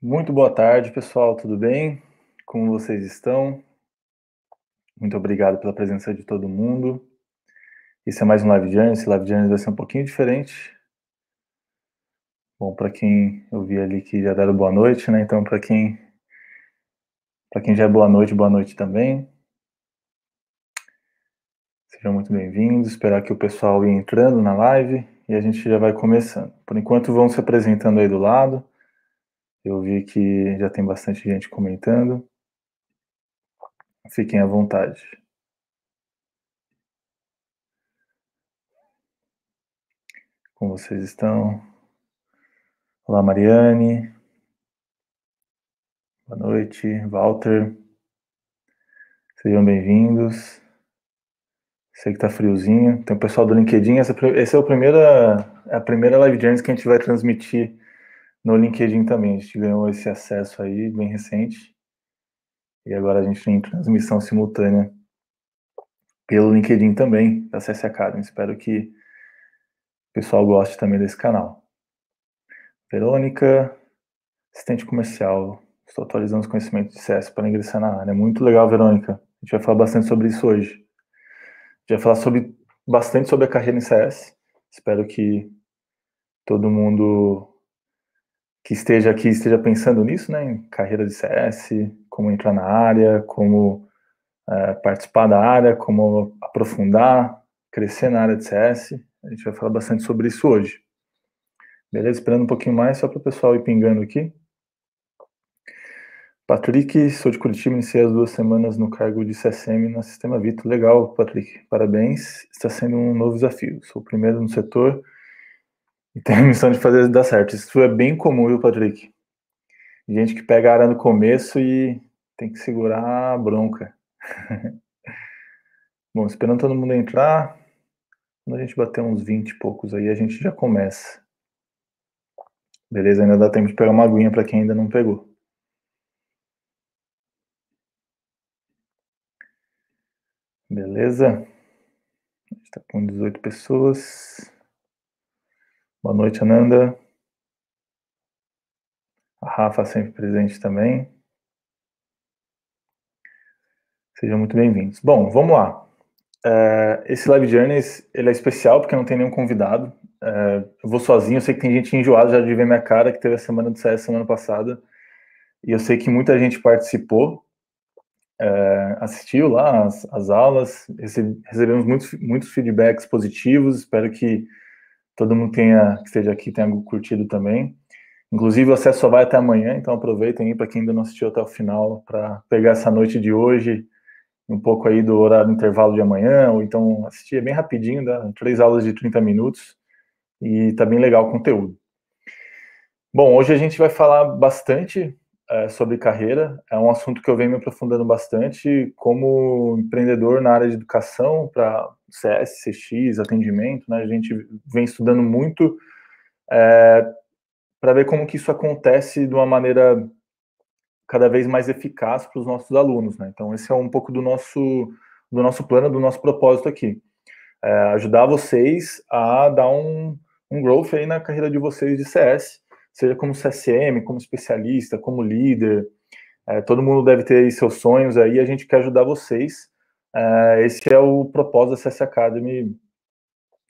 Muito boa tarde, pessoal, tudo bem? Como vocês estão? Muito obrigado pela presença de todo mundo. Esse é mais um Live Journey. Esse Live Journey vai ser um pouquinho diferente. Bom, para quem eu vi ali que já deram boa noite, né? Então, para quem para quem já é boa noite, boa noite também. Sejam muito bem-vindos. Esperar que o pessoal ia entrando na live e a gente já vai começando. Por enquanto, vão se apresentando aí do lado. Eu vi que já tem bastante gente comentando. Fiquem à vontade. Como vocês estão? Olá, Mariane. Boa noite, Walter. Sejam bem-vindos. Sei que está friozinho. Tem o pessoal do LinkedIn. Essa, é a primeira, é é a primeira live journey que a gente vai transmitir no LinkedIn também. A gente ganhou esse acesso aí bem recente. E agora a gente tem transmissão simultânea pelo LinkedIn também, da CS Academy. Espero que o pessoal goste também desse canal. Verônica, assistente comercial. Estou atualizando os conhecimentos de CS para ingressar na área. Muito legal, Verônica. A gente vai falar bastante sobre isso hoje. A gente vai falar sobre, bastante sobre a carreira em CS. Espero que todo mundo que esteja aqui esteja pensando nisso, né, em carreira de CS, como entrar na área, como é, participar da área, como aprofundar, crescer na área de CS. A gente vai falar bastante sobre isso hoje. Beleza? Esperando um pouquinho mais, só para o pessoal ir pingando aqui. Patrick, sou de Curitiba, iniciei as duas semanas no cargo de CSM na Sistema Vito. Legal, Patrick, parabéns. Está sendo um novo desafio. Sou o primeiro no setor e tem a missão de fazer dar certo. Isso é bem comum, viu, Patrick? Gente que pega a área no começo e tem que segurar a bronca. Bom, esperando todo mundo entrar, quando a gente bater uns 20 e poucos aí, a gente já começa. Beleza? Ainda dá tempo de pegar uma aguinha para quem ainda não pegou. Beleza? A gente está com 18 pessoas. Boa noite, Ananda. A Rafa sempre presente também. Sejam muito bem-vindos. Bom, vamos lá. Uh, esse Live Journeys ele é especial porque não tem nenhum convidado. Uh, eu vou sozinho, eu sei que tem gente enjoada já de ver minha cara, que teve a semana do CS semana passada. E eu sei que muita gente participou, uh, assistiu lá as, as aulas, recebemos muitos, muitos feedbacks positivos. Espero que todo mundo tenha, que esteja aqui tenha curtido também. Inclusive, o acesso só vai até amanhã, então aproveitem aí para quem ainda não assistiu até o final, para pegar essa noite de hoje, um pouco aí do horário do intervalo de amanhã, ou então assistir é bem rapidinho, dá três aulas de 30 minutos, e tá bem legal o conteúdo. Bom, hoje a gente vai falar bastante é, sobre carreira. É um assunto que eu venho me aprofundando bastante como empreendedor na área de educação, para CS, CX, atendimento. Né? A gente vem estudando muito é, para ver como que isso acontece de uma maneira cada vez mais eficaz para os nossos alunos. Né? Então, esse é um pouco do nosso, do nosso plano, do nosso propósito aqui. É, ajudar vocês a dar um, um growth aí na carreira de vocês de CS seja como CSM, como especialista, como líder. É, todo mundo deve ter aí seus sonhos aí, a gente quer ajudar vocês. É, esse é o propósito da CS Academy,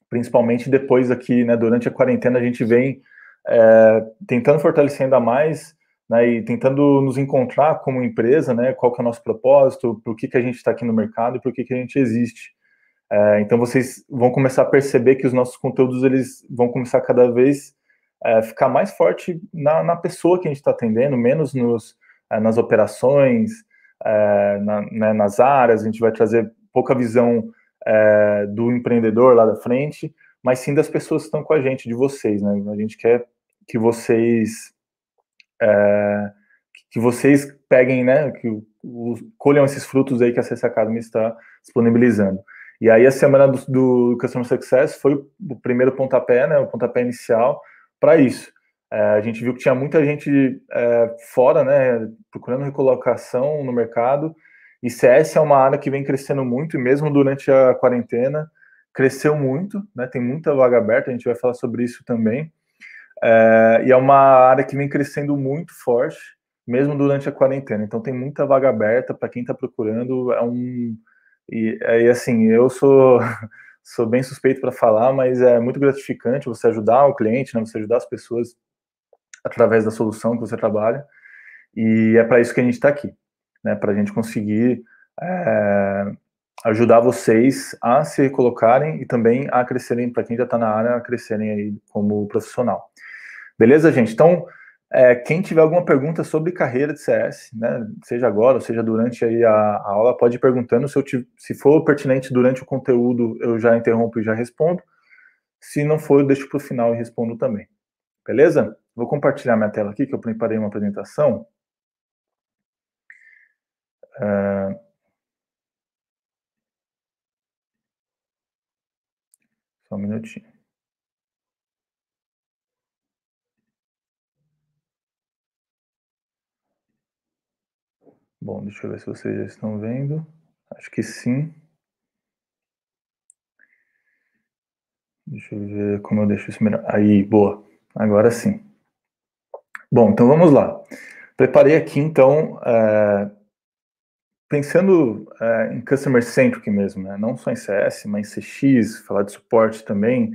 principalmente depois aqui, né, durante a quarentena, a gente vem é, tentando fortalecer ainda mais né, e tentando nos encontrar como empresa, né, qual que é o nosso propósito, por que, que a gente está aqui no mercado e por que, que a gente existe. É, então vocês vão começar a perceber que os nossos conteúdos eles vão começar cada vez é, ficar mais forte na, na pessoa que a gente está atendendo, menos nos, é, nas operações, é, na, né, nas áreas, a gente vai trazer pouca visão é, do empreendedor lá da frente, mas sim das pessoas que estão com a gente, de vocês, né? A gente quer que vocês é, que vocês peguem, né, que colham esses frutos aí que a CS Academy está disponibilizando. E aí a semana do, do Customer Success foi o primeiro pontapé, né, o pontapé inicial, para isso. É, a gente viu que tinha muita gente é, fora, né, procurando recolocação no mercado. E CS é uma área que vem crescendo muito, e mesmo durante a quarentena, cresceu muito, né, tem muita vaga aberta, a gente vai falar sobre isso também. É, e é uma área que vem crescendo muito forte, mesmo durante a quarentena. Então tem muita vaga aberta para quem está procurando. É um. E, é, e assim, eu sou. sou bem suspeito para falar, mas é muito gratificante você ajudar o cliente, né? você ajudar as pessoas através da solução que você trabalha. E é para isso que a gente está aqui, né? para a gente conseguir é, ajudar vocês a se colocarem e também a crescerem, para quem já está na área, a crescerem aí como profissional. Beleza, gente? Então, é, quem tiver alguma pergunta sobre carreira de CS, né, seja agora ou seja durante aí a, a aula, pode ir perguntando. Se, eu te, se for pertinente durante o conteúdo, eu já interrompo e já respondo. Se não for, eu deixo para o final e respondo também. Beleza? Vou compartilhar minha tela aqui, que eu preparei uma apresentação. É, só um minutinho. Bom, deixa eu ver se vocês já estão vendo. Acho que sim. Deixa eu ver como eu deixo isso melhor. Aí, boa. Agora sim. Bom, então vamos lá. Preparei aqui, então, é, pensando é, em customer centric mesmo, né? não só em CS, mas em CX, falar de suporte também.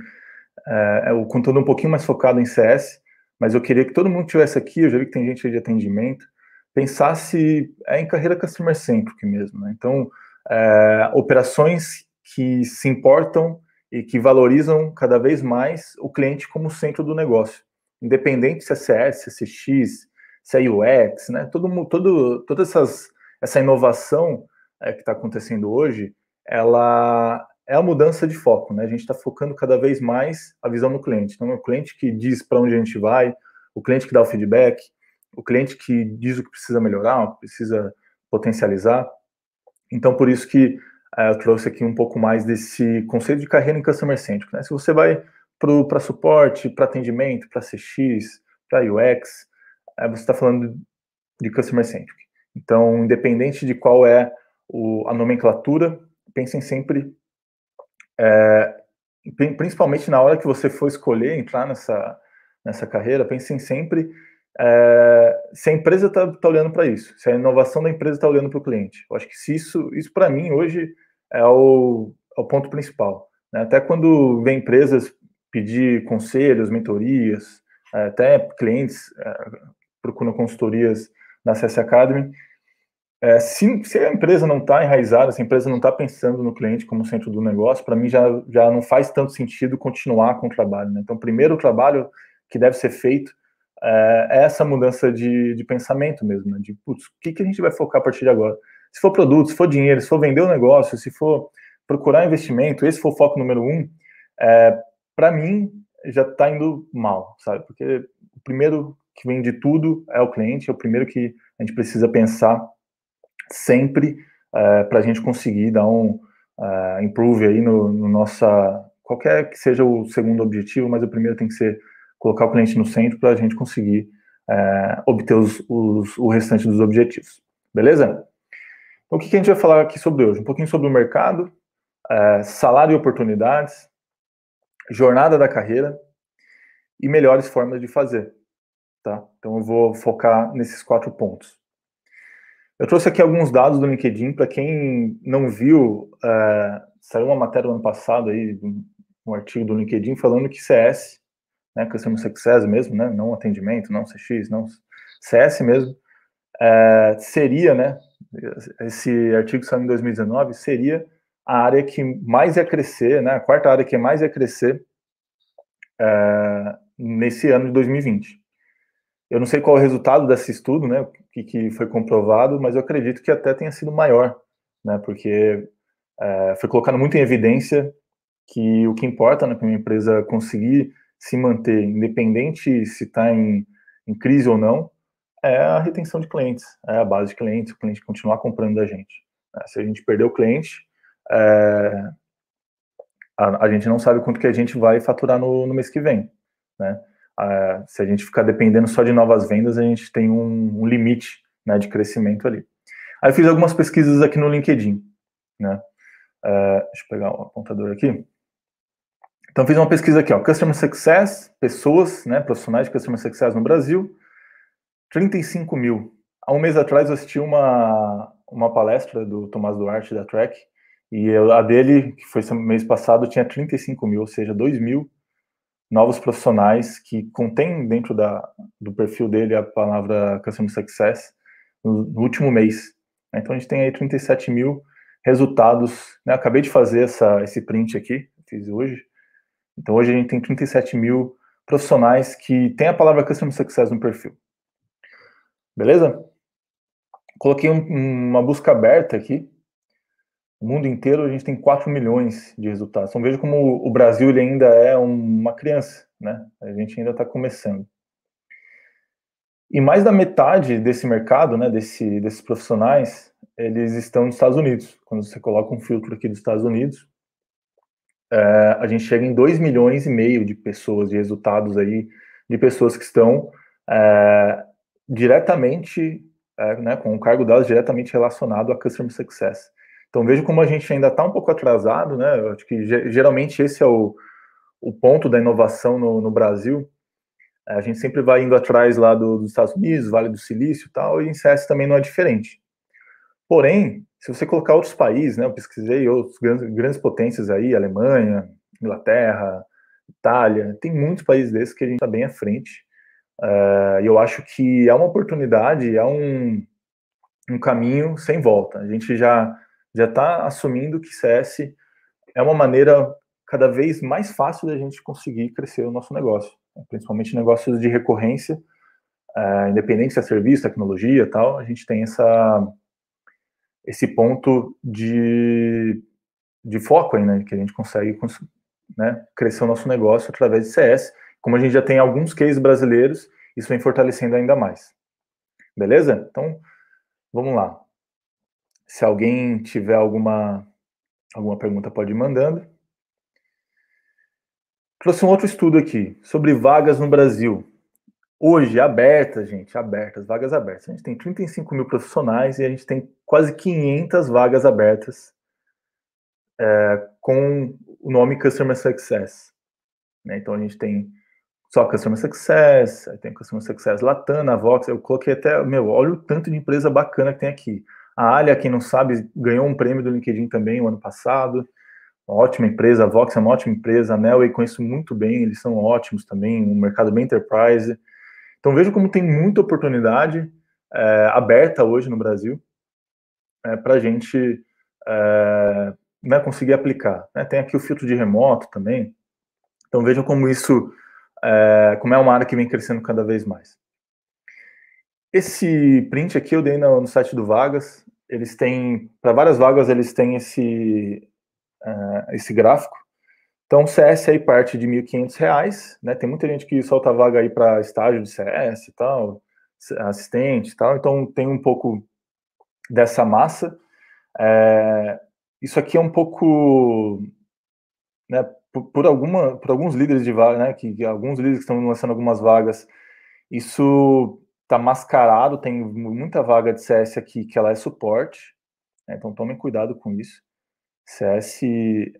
É, é, o conteúdo um pouquinho mais focado em CS, mas eu queria que todo mundo tivesse aqui. Eu já vi que tem gente de atendimento pensasse é, em carreira customer centric mesmo. Né? Então, é, operações que se importam e que valorizam cada vez mais o cliente como centro do negócio, independente se é CS, se é CX, se é UX, né? Todo, todo, toda essas, essa inovação é, que está acontecendo hoje, ela é a mudança de foco, né? A gente está focando cada vez mais a visão do cliente. Então, é o cliente que diz para onde a gente vai, o cliente que dá o feedback, o cliente que diz o que precisa melhorar, precisa potencializar. Então, por isso que é, eu trouxe aqui um pouco mais desse conceito de carreira em customer centric. Né? Se você vai para suporte, para atendimento, para CX, para UX, é, eh, você está falando de customer centric. Então, independente de qual é o, a nomenclatura, pensem sempre, é, principalmente na hora que você for escolher entrar nessa, nessa carreira, pensem sempre é, se a empresa está tá olhando para isso, se a inovação da empresa está olhando para o cliente. Eu acho que se isso, isso para mim hoje é o, é o ponto principal. Né? Até quando vem empresas pedir conselhos, mentorias, é, até clientes é, procuram consultorias na CS Academy. É, se, se, a empresa não está enraizada, se a empresa não está pensando no cliente como centro do negócio, para mim já, já não faz tanto sentido continuar com o trabalho. Né? Então, primeiro o trabalho que deve ser feito é, é, essa mudança de, de pensamento mesmo, né? de putz, o que, que a gente vai focar a partir de agora? Se for produto, se for dinheiro, se for vender o um negócio, se for procurar investimento, esse for o foco número um, é, para mim já está indo mal, sabe? Porque o primeiro que vem de tudo é o cliente, é o primeiro que a gente precisa pensar sempre é, para a gente conseguir dar um uh, improve aí no, no nossa qualquer que seja o segundo objetivo, mas o primeiro tem que ser colocar o cliente no centro para a gente conseguir é, obter os, os, o restante dos objetivos. Beleza? Então, o que, que, a gente vai falar aqui sobre hoje? Um pouquinho sobre o mercado, é, salário e oportunidades, jornada da carreira e melhores formas de fazer. Tá? Então, eu vou focar nesses quatro pontos. Eu trouxe aqui alguns dados do LinkedIn para quem não viu. É, saiu uma matéria no ano passado aí, um artigo do LinkedIn falando que CS né, Customer Success mesmo, né, não atendimento, não CX, não CS mesmo, é, seria, né, esse artigo saiu em 2019, seria a área que mais ia crescer, né, a quarta área que mais ia crescer é, nesse ano de 2020. Eu não sei qual é o resultado desse estudo, né, que, que foi comprovado, mas eu acredito que até tenha sido maior, né, porque é, foi colocado muito em evidência que o que importa né, para uma empresa conseguir se manter, independente se está em, em crise ou não, é a retenção de clientes, é a base de clientes, o cliente continuar comprando da gente. Né. Se a gente perder o cliente, é, a, a, gente não sabe quanto que a gente vai faturar no, no mês que vem. Né? É, se a gente ficar dependendo só de novas vendas, a gente tem um, um limite né, de crescimento ali. Aí fiz algumas pesquisas aqui no LinkedIn. Né? É, deixa eu pegar o apontador aqui. Então fiz uma pesquisa aqui, ó, Customer Success, pessoas, né, profissionais de Customer Success no Brasil, 35 mil. Há um mês atrás eu assisti uma, uma palestra do Tomás Duarte da Trek, e a dele, que foi mês passado, tinha 35 mil, ou seja, 2 mil novos profissionais que contém dentro da, do perfil dele a palavra Customer Success no, no último mês. Né? Então a gente tem aí 37 mil resultados. Né? Acabei de fazer essa, esse print aqui, fiz hoje, então hoje a gente tem 37 mil profissionais que têm a palavra Customer Success no perfil. Beleza? Coloquei um, uma busca aberta aqui. O mundo inteiro a gente tem 4 milhões de resultados. Então veja como o Brasil ele ainda é uma criança, né? A gente ainda está começando. E mais da metade desse mercado, né, desse, desses profissionais, eles estão nos Estados Unidos. Quando você coloca um filtro aqui dos Estados Unidos, é, a gente chega em 2 milhões e meio de pessoas, de resultados aí, de pessoas que estão é, diretamente, é, né, com o cargo delas diretamente relacionado a Customer Success. Então veja como a gente ainda está um pouco atrasado, né? Eu acho que geralmente esse é o, o ponto da inovação no, no Brasil. É, a gente sempre vai indo atrás lá do, dos Estados Unidos, Vale do Silício e tal, e em CS também não é diferente. Porém, se você colocar outros países, né, eu pesquisei outros grandes, grandes potências aí, Alemanha, Inglaterra, Itália, tem muitos países desses que a gente está bem à frente. Eh, e uh, eu acho que é uma oportunidade, é um, um caminho sem volta. A gente já já está assumindo que CS é uma maneira cada vez mais fácil da gente conseguir crescer o nosso negócio, né, principalmente negócios de recorrência, uh, independente se é serviço, tecnologia, tal. A gente tem essa esse ponto de, de foco aí, né? Que a gente consegue né, crescer o nosso negócio através de CS. Como a gente já tem alguns cases brasileiros, isso vem fortalecendo ainda mais. Beleza? Então, vamos lá. Se alguém tiver alguma, alguma pergunta, pode ir mandando. Trouxe um outro estudo aqui sobre vagas no Brasil hoje abertas, gente, abertas, vagas abertas. A gente tem 35 mil profissionais e a gente tem quase 500 vagas abertas é, com o nome Customer Success. Né? Então a gente tem só Customer Success, tem Customer Success Latana, Vox, eu coloquei até, meu, olha o tanto de empresa bacana que tem aqui. A Alia, quem não sabe, ganhou um prêmio do LinkedIn também o ano passado. Uma ótima empresa, a Vox é uma ótima empresa, a Nelway conheço muito bem, eles são ótimos também, um mercado bem enterprise. Então veja como tem muita oportunidade é, aberta hoje no Brasil é, né, para a gente é, né, conseguir aplicar. Né? Tem aqui o filtro de remoto também. Então vejam como isso, eh, como é uma área que vem crescendo cada vez mais. Esse print aqui eu dei no, no site do Vagas. Eles têm, para várias vagas, eles têm esse, esse gráfico então, CS aí parte de R$ 1.500, né? Tem muita gente que solta vaga aí para estágio de CS e tal, assistente e tal. Então, tem um pouco dessa massa. É, isso aqui é um pouco, né, por, por, alguma, por alguns líderes de vaga, né, que alguns líderes que estão lançando algumas vagas, isso está mascarado, tem muita vaga de CS aqui que ela é suporte, né, então tomem cuidado com isso. CS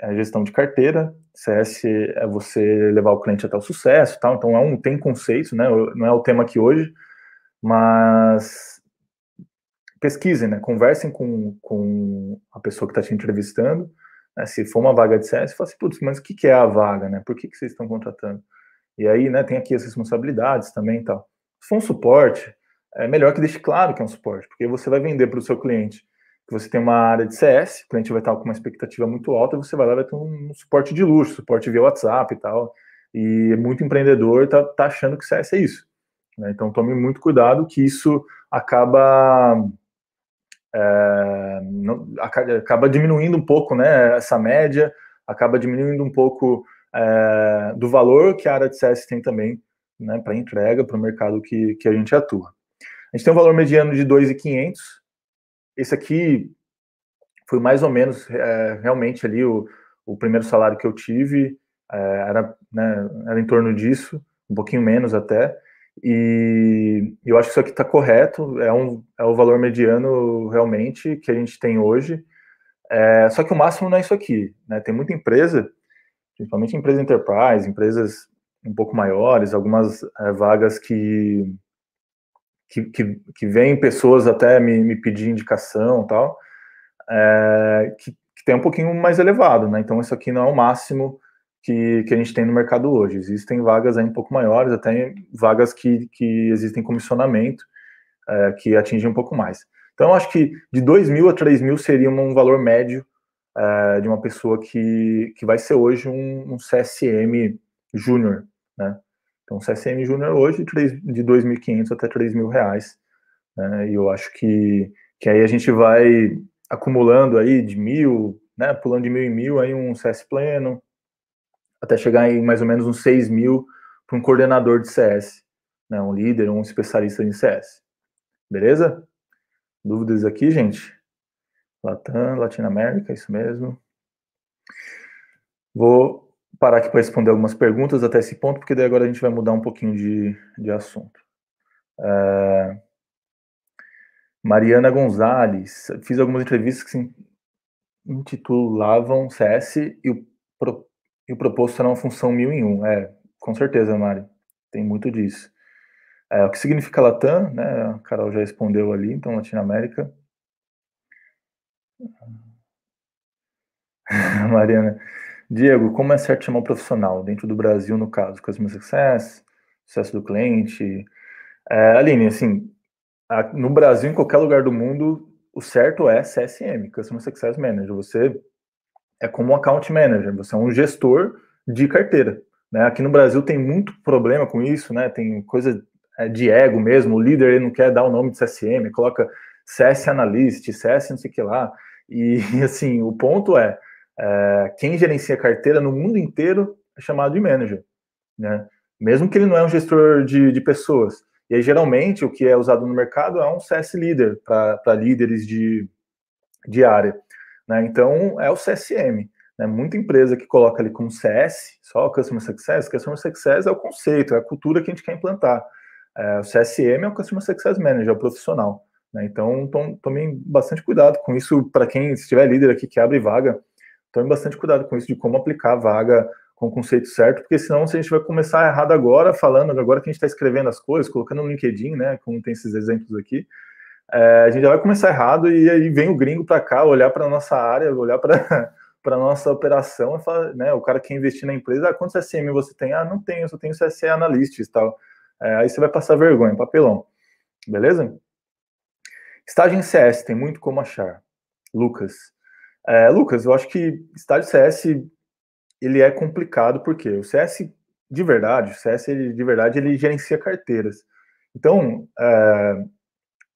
é gestão de carteira, CS é você levar o cliente até o sucesso, tal. Então é um tem conceito, né? Não é o tema aqui hoje, mas pesquisem, né? Conversem com, com a pessoa que está te entrevistando. Né? Se for uma vaga de CS, fala assim, putz, mas o que, que é a vaga, né? Por que, que vocês estão contratando? E aí, né? Tem aqui as responsabilidades também, tal. Se for um suporte, é melhor que deixe claro que é um suporte, porque você vai vender para o seu cliente que você tem uma área de CS, o cliente vai estar com uma expectativa muito alta, você vai lá vai ter um suporte de luxo, suporte via WhatsApp e tal. E é muito empreendedor tá, tá achando que CS é isso. Né? Então tome muito cuidado que isso acaba é, não, acaba diminuindo um pouco né, essa média, acaba diminuindo um pouco é, do valor que a área de CS tem também né, para entrega, para o mercado que, que a gente atua. A gente tem um valor mediano de 2,500, esse aqui foi mais ou menos é, realmente ali o, o primeiro salário que eu tive, é, era, né, era em torno disso, um pouquinho menos até, e eu acho que isso aqui está correto, é, um, é o valor mediano realmente que a gente tem hoje, é, só que o máximo não é isso aqui, né, tem muita empresa, principalmente empresa enterprise, empresas um pouco maiores, algumas vagas que que, que, que vem pessoas até me, me pedir indicação tal, é, que, que, tem um pouquinho mais elevado, né? Então isso aqui não é o máximo que, que a gente tem no mercado hoje. Existem vagas aí um pouco maiores, até vagas que, que existem comissionamento, é, que atingem um pouco mais. Então acho que de 2 mil a 3 mil seria um valor médio é, de uma pessoa que, que vai ser hoje um, um CSM júnior, né? Então, CSM Júnior é hoje, de R$ 2.500 até R$ 3.000. Né? E eu acho que, que aí a gente vai acumulando aí de mil, né? pulando de mil em mil, aí um CS pleno, até chegar em mais ou menos uns 6 mil para um coordenador de CS, né? um líder, um especialista em CS. Beleza? Dúvidas aqui, gente? Latam, Latinoamérica, isso mesmo. Vou parar aqui para responder algumas perguntas até esse ponto, porque daí agora a gente vai mudar um pouquinho de, de assunto. É... Mariana Gonzalez, fiz algumas entrevistas que se intitulavam CS e o, pro, e o proposto era uma função mil em um. É, com certeza, Mari, tem muito disso. É, o que significa Latam, né? A Carol já respondeu ali, então Latinoamérica. Mariana, Diego, como é certo chamar um profissional dentro do Brasil, no caso, Customer Success, sucesso do cliente? É, Aline, assim, a, no Brasil, em qualquer lugar do mundo, o certo é CSM, Customer Success Manager. Você é como um account manager, você é um gestor de carteira. Né? Aqui no Brasil tem muito problema com isso, né? Tem coisa é, de ego mesmo, o líder ele não quer dar o nome de CSM, coloca CS Analyst, CS não sei o que lá. E assim, o ponto é, é, quem gerencia carteira no mundo inteiro é chamado de manager, né? Mesmo que ele não é um gestor de, de pessoas. E aí, geralmente, o que é usado no mercado é um CS leader para líderes de, de área. Né? Então, é o CSM. Né? Muita empresa que coloca ali como CS, só o Customer Success, Customer Success é o conceito, é a cultura que a gente quer implantar. É, o CSM é o Customer Success Manager, é o profissional. Né? Então, tom, tomem bastante cuidado com isso para quem estiver líder aqui que abre vaga então, bastante cuidado com isso de como aplicar a vaga com o conceito certo, porque senão se a gente vai começar errado agora, falando agora que a gente está escrevendo as coisas, colocando no LinkedIn, né, como tem esses exemplos aqui, é, a gente já vai começar errado e aí vem o gringo para cá, olhar para nossa área, olhar para para nossa operação, falo, né, o cara quer investir na empresa, ah, quantos CSM você tem? Ah, não tenho, só tenho CSE analista e tal. É, aí você vai passar vergonha, papelão. Beleza? Estágio em CS, tem muito como achar. Lucas, é, Lucas, eu acho que estádio CS ele é complicado porque o CS de verdade, o CS ele, de verdade ele gerencia carteiras. Então é,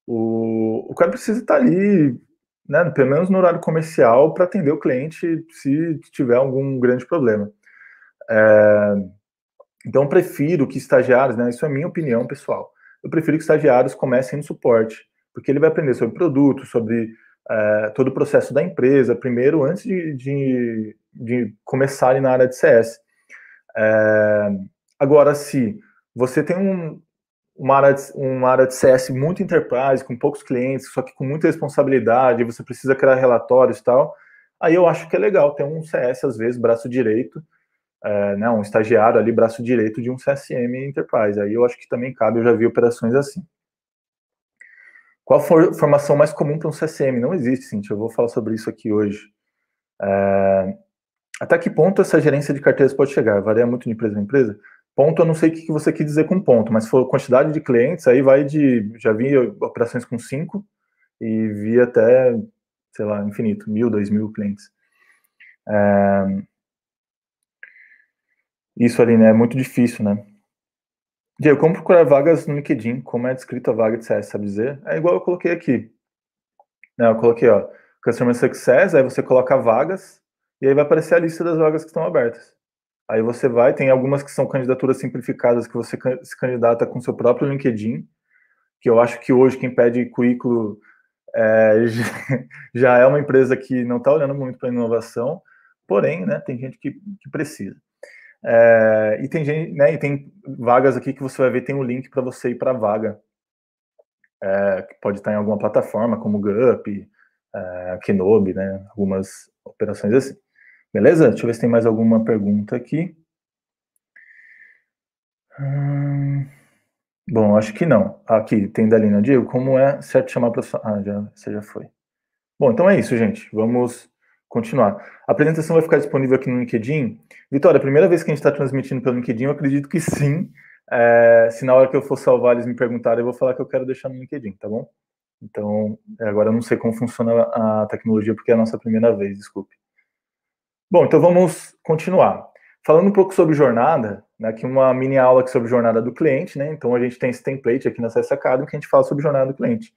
o, o cara precisa estar ali, né, pelo menos no horário comercial, para atender o cliente se tiver algum grande problema. É, então eu prefiro que estagiários, né, isso é minha opinião pessoal, eu prefiro que estagiários comecem no suporte, porque ele vai aprender sobre produto, sobre é, todo o processo da empresa, primeiro, antes de, de, de começarem na área de CS. É, eh, agora, se você tem um, uma, área de, uma área de CS muito enterprise, com poucos clientes, só que com muita responsabilidade, você precisa criar relatórios e tal, aí eu acho que é legal ter um CS, às vezes, braço direito, é, né, um estagiário ali, braço direito de um CSM Enterprise. Aí eu acho que também cabe, eu já vi operações assim. Qual for, formação mais comum para um CSM? Não existe, gente. Eu vou falar sobre isso aqui hoje. É... Até que ponto essa gerência de carteiras pode chegar? Varia muito de empresa para empresa? Ponto, eu não sei o que você quis dizer com ponto, mas for quantidade de clientes, aí vai de. Já vi operações com cinco e vi até, sei lá, infinito, mil, dois mil clientes. É... Isso ali, né? É muito difícil, né? Diego, como procurar vagas no LinkedIn? Como é descrita a vaga de CS, sabe dizer? É igual eu coloquei aqui. Né, eu coloquei, ó, Customer Success, aí você coloca vagas, e aí vai aparecer a lista das vagas que estão abertas. Aí você vai, tem algumas que são candidaturas simplificadas que você se candidata com seu próprio LinkedIn, que eu acho que hoje quem pede currículo é, já é uma empresa que não está olhando muito para inovação, porém, né, tem gente que, que precisa. É, e tem gente, né? E tem vagas aqui que você vai ver, tem o um link para você ir para a vaga. É, que pode estar em alguma plataforma, como GUP, é, Kenobi, né? Algumas operações assim. Beleza? Deixa eu ver se tem mais alguma pergunta aqui. Hum, bom, acho que não. Aqui tem Dalina Diego, como é certo chamar para. Ah, já, você já foi. Bom, então é isso, gente. Vamos continuar. A apresentação vai ficar disponível aqui no LinkedIn. Vitória, a primeira vez que a gente está transmitindo pelo LinkedIn, eu acredito que sim. É, se na hora que eu for salvar eles me perguntarem, eu vou falar que eu quero deixar no LinkedIn, tá bom? Então, é, agora eu não sei como funciona a tecnologia, porque é a nossa primeira vez, desculpe. Bom, então vamos continuar. Falando um pouco sobre jornada, né, aqui uma mini aula aqui sobre jornada do cliente, né? Então a gente tem esse template aqui na CS Academy que a gente fala sobre jornada do cliente.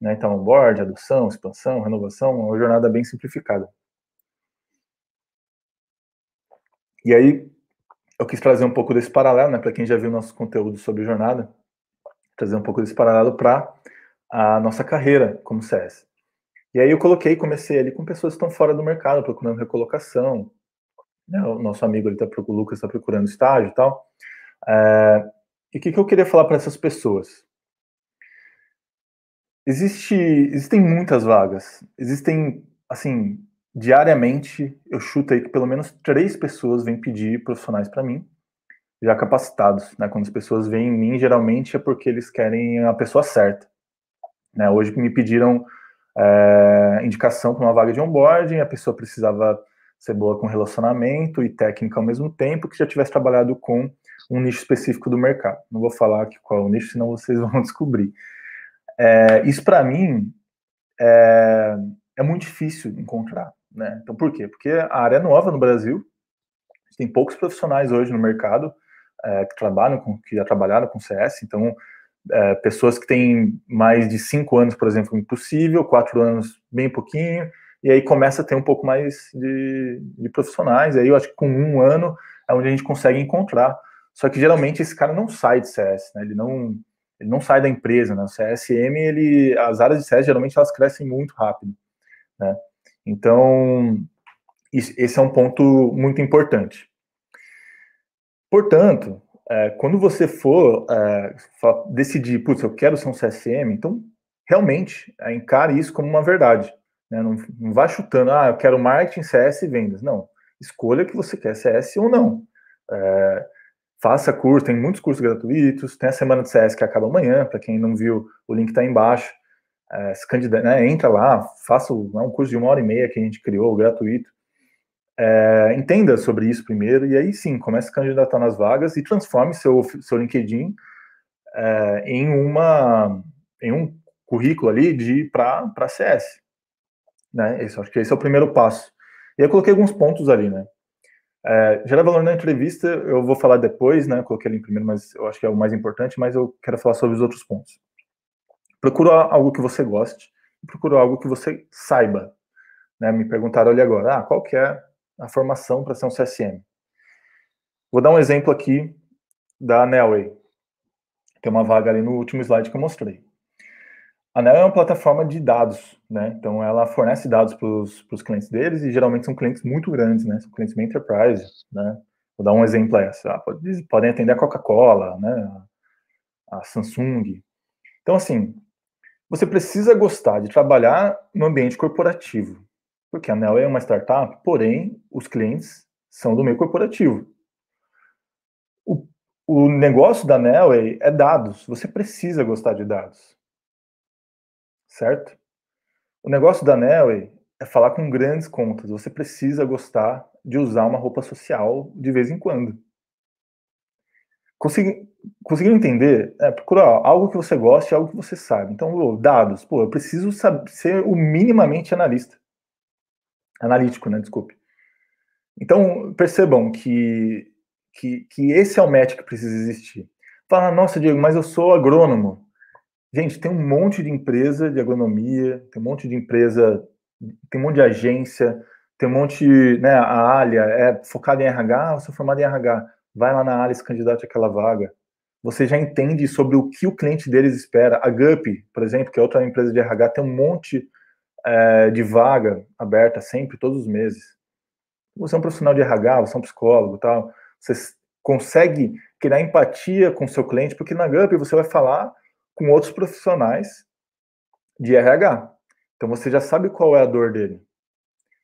Né? Então, onboard, adoção, expansão, renovação, é uma jornada bem simplificada. E aí, eu quis trazer um pouco desse paralelo, né, para quem já viu nosso conteúdo sobre jornada, trazer um pouco desse paralelo para a nossa carreira como CS. E aí eu coloquei, comecei ali com pessoas que estão fora do mercado, procurando recolocação. Né, o nosso amigo ali, tá, o Lucas, está procurando estágio e tal. É, e o que, que eu queria falar para essas pessoas? Existe, existem muitas vagas. Existem, assim, diariamente, eu chuto aí que pelo menos três pessoas vêm pedir profissionais para mim, já capacitados. Né? Quando as pessoas vêm em mim, geralmente é porque eles querem a pessoa certa. Né? Hoje me pediram é, indicação para uma vaga de onboarding, a pessoa precisava ser boa com relacionamento e técnica ao mesmo tempo, que já tivesse trabalhado com um nicho específico do mercado. Não vou falar qual é o nicho, senão vocês vão descobrir. É, isso para mim é, é, muito difícil encontrar, né? Então por quê? Porque a área é nova no Brasil, tem poucos profissionais hoje no mercado é, que trabalham com, que já trabalharam com CS, então é, pessoas que têm mais de cinco anos, por exemplo, impossível, quatro anos bem pouquinho, e aí começa a ter um pouco mais de, de profissionais. E aí eu acho que com um ano é onde a gente consegue encontrar. Só que geralmente esse cara não sai de CS, né? Ele não ele não sai da empresa, né? O CSM, ele, as áreas de CS geralmente elas crescem muito rápido, né? Então, esse é um ponto muito importante. Portanto, é, quando você for é, decidir, putz, eu quero ser um CSM, então realmente é, encare isso como uma verdade. Né? Não, não vá chutando, ah, eu quero marketing, CS e vendas. Não. Escolha que você quer CS ou não. É, faça curso, tem muitos cursos gratuitos, tem a semana de CS que acaba amanhã, para quem não viu, o link está embaixo. É, candida, né, entra lá, faça né, um curso de uma hora e meia que a gente criou, gratuito. É, entenda sobre isso primeiro, e aí sim, comece a candidatar nas vagas e transforme seu, seu LinkedIn é, em, uma, em um currículo ali de para CS. Né? Esse, acho que esse é o primeiro passo. E eu coloquei alguns pontos ali, né? É, gerar valor na entrevista, eu vou falar depois, né? Coloquei ele em primeiro, mas eu acho que é o mais importante, mas eu quero falar sobre os outros pontos. Procura algo que você goste, procura algo que você saiba. Né? Me perguntaram ali agora, ah, qual que é a formação para ser um CSM? Vou dar um exemplo aqui da Nelway. Tem uma vaga ali no último slide que eu mostrei. A Nelway é uma plataforma de dados né? Então, ela fornece dados para os clientes deles e geralmente são clientes muito grandes, né? São clientes bem enterprise, né? Vou dar um exemplo a essa, podem atender a Coca-Cola, né? A Samsung. Então, assim, você precisa gostar de trabalhar no ambiente corporativo, porque a Nel é uma startup, porém, os clientes são do meio corporativo. O, o negócio da Nelway é, é dados. Você precisa gostar de dados. Certo? O negócio da Nelly é falar com grandes contas. Você precisa gostar de usar uma roupa social de vez em quando. Consegui, conseguiu entender? É, procura algo que você goste, algo que você sabe. Então, dados. Pô, eu preciso saber, ser o minimamente analista. Analítico, né? Desculpe. Então, percebam que, que, que esse é o match que precisa existir. Fala, nossa, Diego, mas eu sou agrônomo. Gente, tem um monte de empresa de agronomia, tem um monte de empresa, tem um monte de agência, tem um monte, né, a Alia é focada em RH, você é formado em RH, vai lá na Alia se candidata àquela vaga. Você já entende sobre o que o cliente deles espera. A GUP, por exemplo, que é outra empresa de RH, tem um monte é, de vaga aberta sempre, todos os meses. Você é um profissional de RH, você é um psicólogo, tal. Você consegue criar empatia com o seu cliente, porque na GUP você vai falar com outros profissionais de RH. Então você já sabe qual é a dor dele.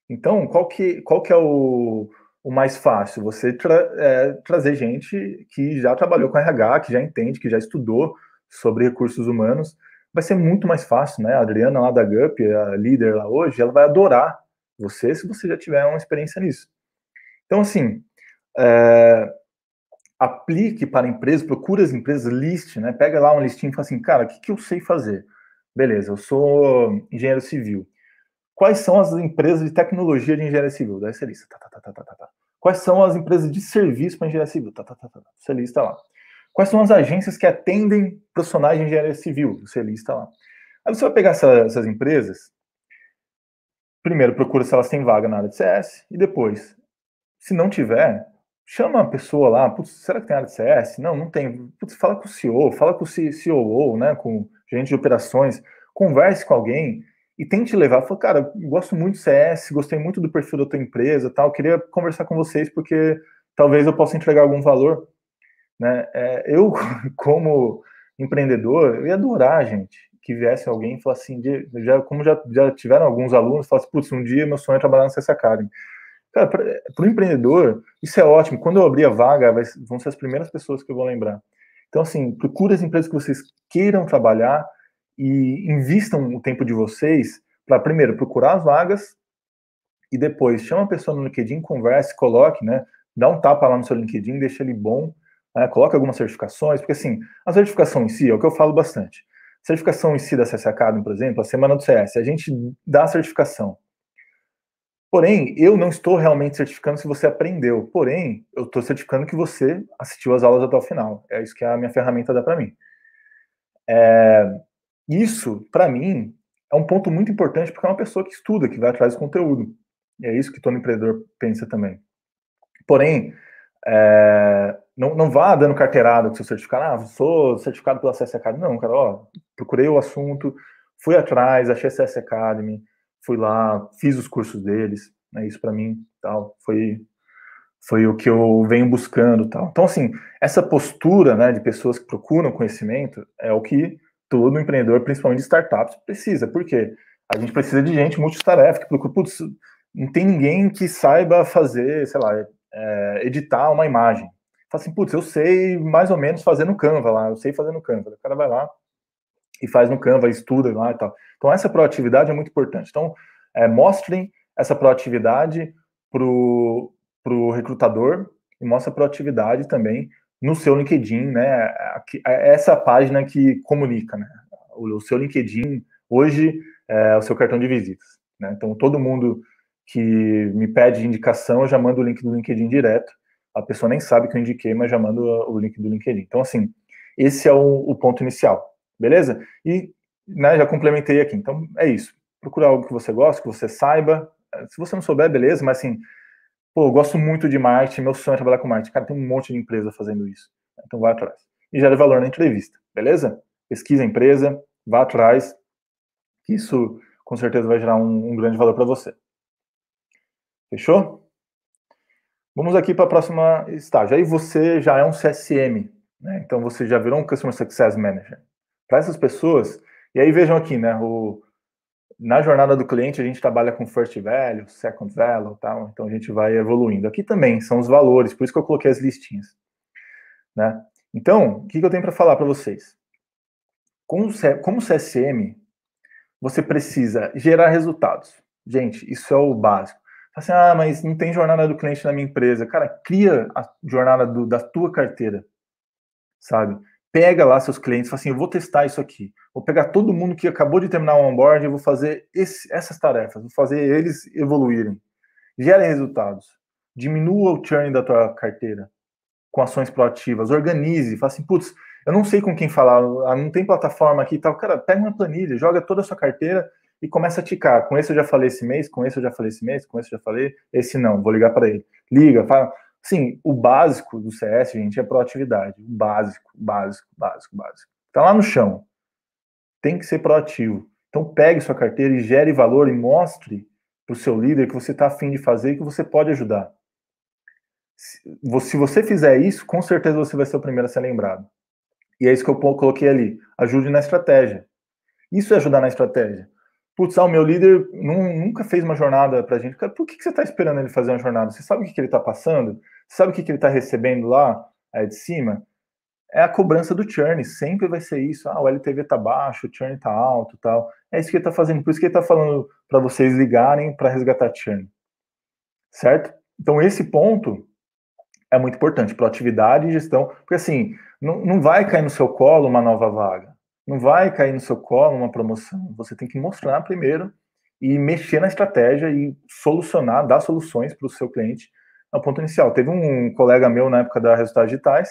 Então, qual que, qual que é o, o mais fácil? Você tra, é, trazer gente que já trabalhou com RH, que já entende, que já estudou sobre recursos humanos. Vai ser muito mais fácil, né? A Adriana lá da GUP, a líder lá hoje, ela vai adorar você se você já tiver uma experiência nisso. Então, assim, é, aplique para empresas, procure as empresas, liste, né? Pega lá um listinho e fala assim, cara, o que, que eu sei fazer? Beleza, eu sou engenheiro civil. Quais são as empresas de tecnologia de engenharia civil? Daí você lista. Tá, tá, tá, tá, tá, tá, tá. Quais são as empresas de serviço para engenharia civil? Tá, tá, tá, tá, tá. Você lista lá. Quais são as agências que atendem profissionais de engenharia civil? Você lista lá. Aí você vai pegar essa, essas empresas, primeiro procura se elas têm vaga na área de CS, e depois, se não tiver, chama a pessoa lá, putz, será que tem área de CS? Não, não tem. Putz, fala com o CEO, fala com o CEO, né, com o gerente de operações, converse com alguém e tente levar. Fala, cara, gosto muito do CS, gostei muito do perfil da tua empresa, tal, queria conversar com vocês porque talvez eu possa entregar algum valor, né? É, eu, como empreendedor, eu ia adorar, gente, que viesse alguém e falasse assim, de, já, como já, já tiveram alguns alunos, falasse, putz, um dia meu sonho é trabalhar na CS Academy Cara, para eh, o empreendedor, isso é ótimo. Quando eu abrir a vaga, vai, vão ser as primeiras pessoas que eu vou lembrar. Então, assim, procure as empresas que vocês queiram trabalhar e invistam o tempo de vocês para, primeiro, procurar as vagas e depois chama a pessoa no LinkedIn, converse, coloque, né? Dá um tapa lá no seu LinkedIn, deixa ele bom, né, coloque algumas certificações, porque, assim, a certificação em si é o que eu falo bastante. certificação em si da CS Academy, por exemplo, a semana do CS, a gente dá a certificação Porém, eu não estou realmente certificando se você aprendeu. Porém, eu estou certificando que você assistiu as aulas até o final. É isso que é a minha ferramenta dá para mim. É, isso, para mim, é um ponto muito importante porque é uma pessoa que estuda, que vai atrás do conteúdo. E é isso que todo empreendedor pensa também. Porém, é, não, não vá dando carteirada com seu certificado. Ah, sou certificado pelo CS Academy. Não, cara, ó, procurei o assunto, fui atrás, achei a CS Academy fui lá, fiz os cursos deles, né, isso para mim, tal, foi foi o que eu venho buscando, tal. Então assim, essa postura, né, de pessoas que procuram conhecimento é o que todo empreendedor, principalmente de startups, precisa. porque A gente precisa de gente multitarefa que procura, putz, não tem ninguém que saiba fazer, sei lá, é, editar uma imagem. Fala assim, putz, eu sei mais ou menos fazer no Canva lá, eu sei fazer no Canva. O cara vai lá, e faz no Canva, estuda lá e tal. Então, essa proatividade é muito importante. Então, é, mostrem essa proatividade para o recrutador e mostra proatividade também no seu LinkedIn, né? É, é essa página que comunica, né? O seu LinkedIn hoje é o seu cartão de visitas, né? Então, todo mundo que me pede indicação, eu já mando o link do LinkedIn direto. A pessoa nem sabe que eu indiquei, mas já mando o link do LinkedIn. Então, assim, esse é o, o ponto inicial. Beleza? E né, já complementei aqui. Então é isso. Procura algo que você gosta, que você saiba. Se você não souber, beleza, mas assim, pô, eu gosto muito de marketing, meu sonho é trabalhar com marketing. Cara, tem um monte de empresa fazendo isso. Então vai atrás. E gera valor na entrevista, beleza? Pesquisa a empresa, vá atrás. Isso com certeza vai gerar um, um grande valor para você. Fechou? Vamos aqui para a próxima estágio. Aí você já é um CSM, né? então você já virou um Customer Success Manager para essas pessoas, e aí vejam aqui, né? O, na jornada do cliente, a gente trabalha com first value, second value tal, então a gente vai evoluindo. Aqui também são os valores, por isso que eu coloquei as listinhas. Né? Então, o que, eu tenho para falar para vocês? Como, como CSM, você precisa gerar resultados. Gente, isso é o básico. Assim, ah, mas não tem jornada do cliente na minha empresa. Cara, cria a jornada do, da tua carteira, sabe? pega lá seus clientes, fala assim, eu vou testar isso aqui, vou pegar todo mundo que acabou de terminar o onboard e vou fazer esse, essas tarefas, vou fazer eles evoluírem. Gerem resultados. Diminua o churn da tua carteira com ações proativas, organize, fala assim, putz, eu não sei com quem falar, ah, não tem plataforma aqui e tal. Cara, pega uma planilha, joga toda a sua carteira e começa a ticar. Com esse eu já falei esse mês, com esse eu já falei esse mês, com esse eu já falei, esse não, vou ligar para ele. Liga, fala, Sim, o básico do CS, gente, é proatividade. O básico, básico, básico, básico. Tá lá no chão. Tem que ser proativo. Então pegue sua carteira e gere valor e mostre para o seu líder que você está afim de fazer e que você pode ajudar. Se você fizer isso, com certeza você vai ser o primeiro a ser lembrado. E é isso que eu coloquei ali. Ajude na estratégia. Isso é ajudar na estratégia putz, ah, o meu líder nunca fez uma jornada pra gente. Cara, por que, que você tá esperando ele fazer uma jornada? Você sabe o que, que ele tá passando? Você sabe o que, que ele tá recebendo lá, aí é, de cima? É a cobrança do churn, sempre vai ser isso. Ah, o LTV tá baixo, o churn tá alto tal. É isso que ele tá fazendo, por isso que ele tá falando para vocês ligarem para resgatar churn. Certo? Então, esse ponto é muito importante, proatividade e gestão, porque assim, não, não vai cair no seu colo uma nova vaga. Não vai cair no seu colo uma promoção. Você tem que mostrar primeiro e mexer na estratégia e solucionar, dar soluções para o seu cliente ao ponto inicial. Teve um colega meu na época da Resultados Digitais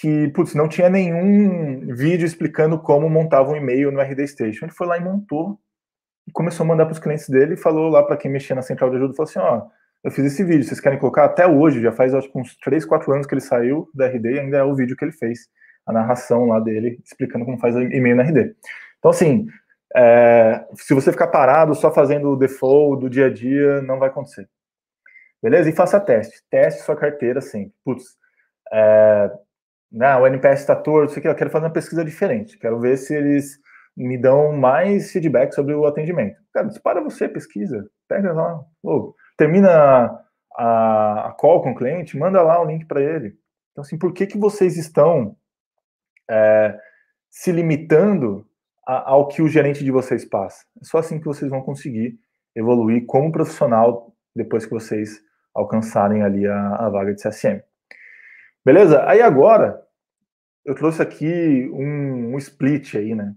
que, putz, não tinha nenhum vídeo explicando como montava um e-mail no RD Station. Ele foi lá e montou, e começou a mandar para os clientes dele e falou lá para quem mexia na central de ajuda, falou assim, ó, eu fiz esse vídeo, vocês querem colocar? Até hoje, já faz acho uns 3, 4 anos que ele saiu da RD e ainda é o vídeo que ele fez a narração lá dele explicando como faz e-mail na RD. Então, assim, é, se você ficar parado só fazendo o default do dia a dia, não vai acontecer. Beleza? E faça teste. Teste sua carteira sempre. Putz, é, né, tá não, o NPS está torto, sei que, eu quero fazer uma pesquisa diferente. Quero ver se eles me dão mais feedback sobre o atendimento. Cara, dispara você, pesquisa. Pega lá. logo termina a, a call com o cliente, manda lá o link para ele. Então, assim, por que, que vocês estão é, se limitando a, ao que o gerente de vocês passa. É só assim que vocês vão conseguir evoluir como profissional depois que vocês alcançarem ali a, a vaga de CSM. Beleza? Aí agora, eu trouxe aqui um, um split aí, né?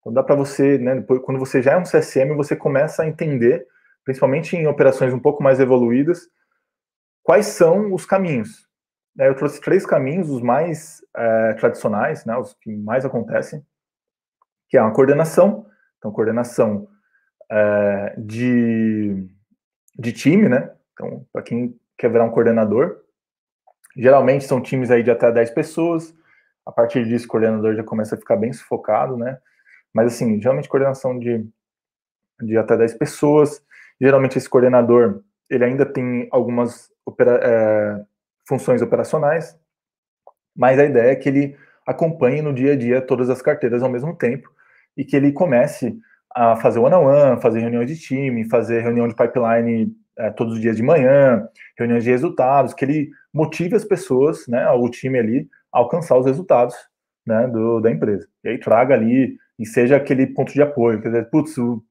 Então dá para você, né, depois, quando você já é um CSM, você começa a entender, principalmente em operações um pouco mais evoluídas, quais são os caminhos eu trouxe três caminhos, os mais é, tradicionais, né, os que mais acontecem, que é uma coordenação, então coordenação é, de, de time, né? Então, para quem quer virar um coordenador, geralmente são times aí de até 10 pessoas, a partir disso o coordenador já começa a ficar bem sufocado, né? Mas assim, geralmente coordenação de, de até 10 pessoas, geralmente esse coordenador, ele ainda tem algumas operações, eh, é, funções operacionais, mas a ideia é que ele acompanhe no dia a dia todas as carteiras ao mesmo tempo e que ele comece a fazer one-on-one, -on -one, fazer reuniões de time, fazer reunião de pipeline é, todos os dias de manhã, reuniões de resultados, que ele motive as pessoas, né, o time ali, a alcançar os resultados né, do, da empresa. E aí traga ali e seja aquele ponto de apoio. Quer dizer, putz, o,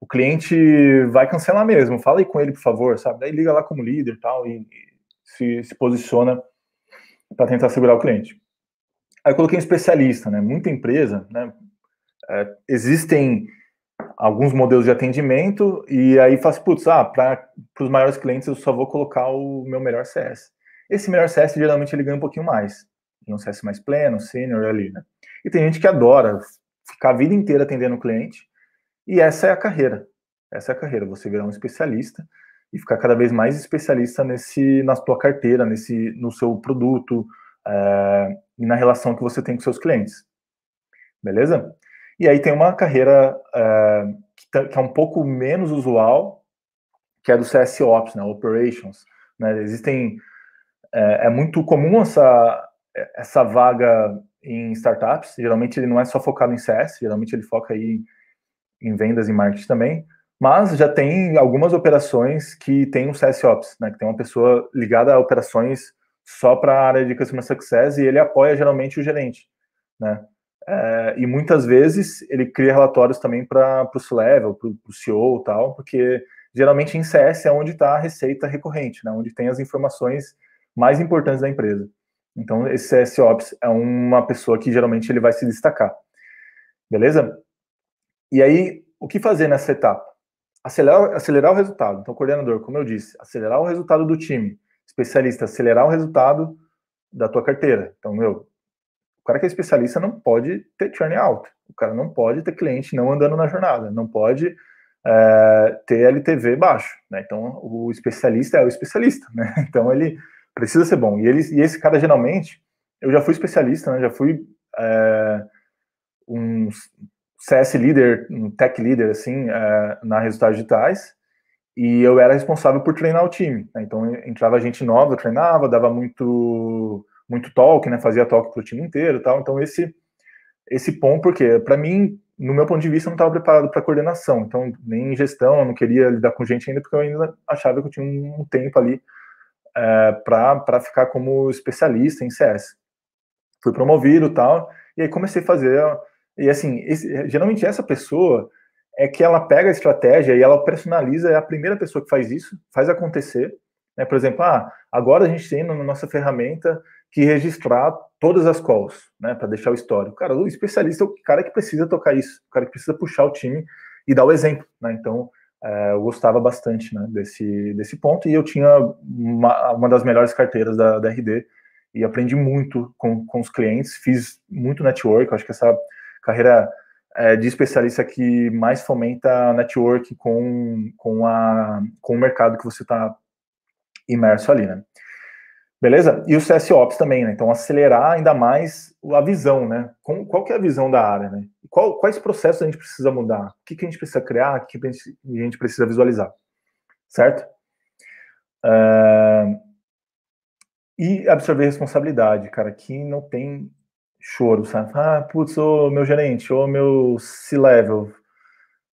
o cliente vai cancelar mesmo, fala aí com ele, por favor, sabe? Daí liga lá como líder e tal, e, se, se posiciona para tentar segurar o cliente. Aí eu coloquei um especialista, né? Muita empresa, né? É, existem alguns modelos de atendimento e aí faz, assim, putz, ah, para os maiores clientes eu só vou colocar o meu melhor CS. Esse melhor CS geralmente ele ganha um pouquinho mais, um CS mais pleno, sênior ali, né? E tem gente que adora ficar a vida inteira atendendo o cliente e essa é a carreira. Essa é a carreira, você virar um especialista e ficar cada vez mais especialista nesse, na sua carteira, nesse, no seu produto é, e na relação que você tem com seus clientes. Beleza? E aí tem uma carreira é, que, tá, que, é um pouco menos usual, que é do CSOps, né, Operations. Né? Existem... É, é muito comum essa, essa vaga em startups. Geralmente ele não é só focado em CS, geralmente ele foca aí em vendas e marketing também. Mas já tem algumas operações que tem um CSOps, né, que tem uma pessoa ligada a operações só para a área de Customer Success e ele apoia geralmente o gerente. Né? É, e muitas vezes ele cria relatórios também para o C-Level, para o CEO e tal, porque geralmente em CS é onde está a receita recorrente, né? onde tem as informações mais importantes da empresa. Então, esse CSOps é uma pessoa que geralmente ele vai se destacar. Beleza? E aí, o que fazer nessa etapa? acelerar, acelerar o resultado. Então, coordenador, como eu disse, acelerar o resultado do time. Especialista, acelerar o resultado da tua carteira. Então, meu, o cara que é especialista não pode ter churn out. O cara não pode ter cliente não andando na jornada. Não pode é, ter LTV baixo. Né? Então, o especialista é o especialista. Né? Então, ele precisa ser bom. E, ele, e esse cara, geralmente, eu já fui especialista, né? já fui é, uns CS líder, tech líder, assim, é, na Resultados Digitais, e eu era responsável por treinar o time. Né? Então, entrava gente nova, eu treinava, dava muito muito talk, né? fazia talk para o time inteiro tal. Então, esse, esse ponto, porque para mim, no meu ponto de vista, eu não estava preparado para coordenação, então nem gestão, eu não queria lidar com gente ainda, porque eu ainda achava que eu tinha um tempo ali é, para ficar como especialista em CS. Fui promovido tal, e aí comecei a fazer e assim, esse, geralmente essa pessoa é que ela pega a estratégia e ela personaliza, é a primeira pessoa que faz isso, faz acontecer. Né? Por exemplo, ah, agora a gente tem na nossa ferramenta que registrar todas as calls, né, para deixar o histórico. Cara, o especialista é o cara que precisa tocar isso, o cara que precisa puxar o time e dar o exemplo, né? Então, é, eu gostava bastante, né, desse desse ponto e eu tinha uma, uma das melhores carteiras da, da RD e aprendi muito com, com os clientes, fiz muito network, acho que essa carreira é, de especialista que mais fomenta network com, com, a, com o mercado que você está imerso ali, né? Beleza? E o CS Ops também, né? Então, acelerar ainda mais a visão, né? qual que é a visão da área, né? Qual, quais processos a gente precisa mudar? O que, que a gente precisa criar? O que, a gente precisa visualizar? Certo? Uh, e absorver responsabilidade, cara, que não tem choro, sabe? Ah, putz, ô meu gerente, ô meu C-level,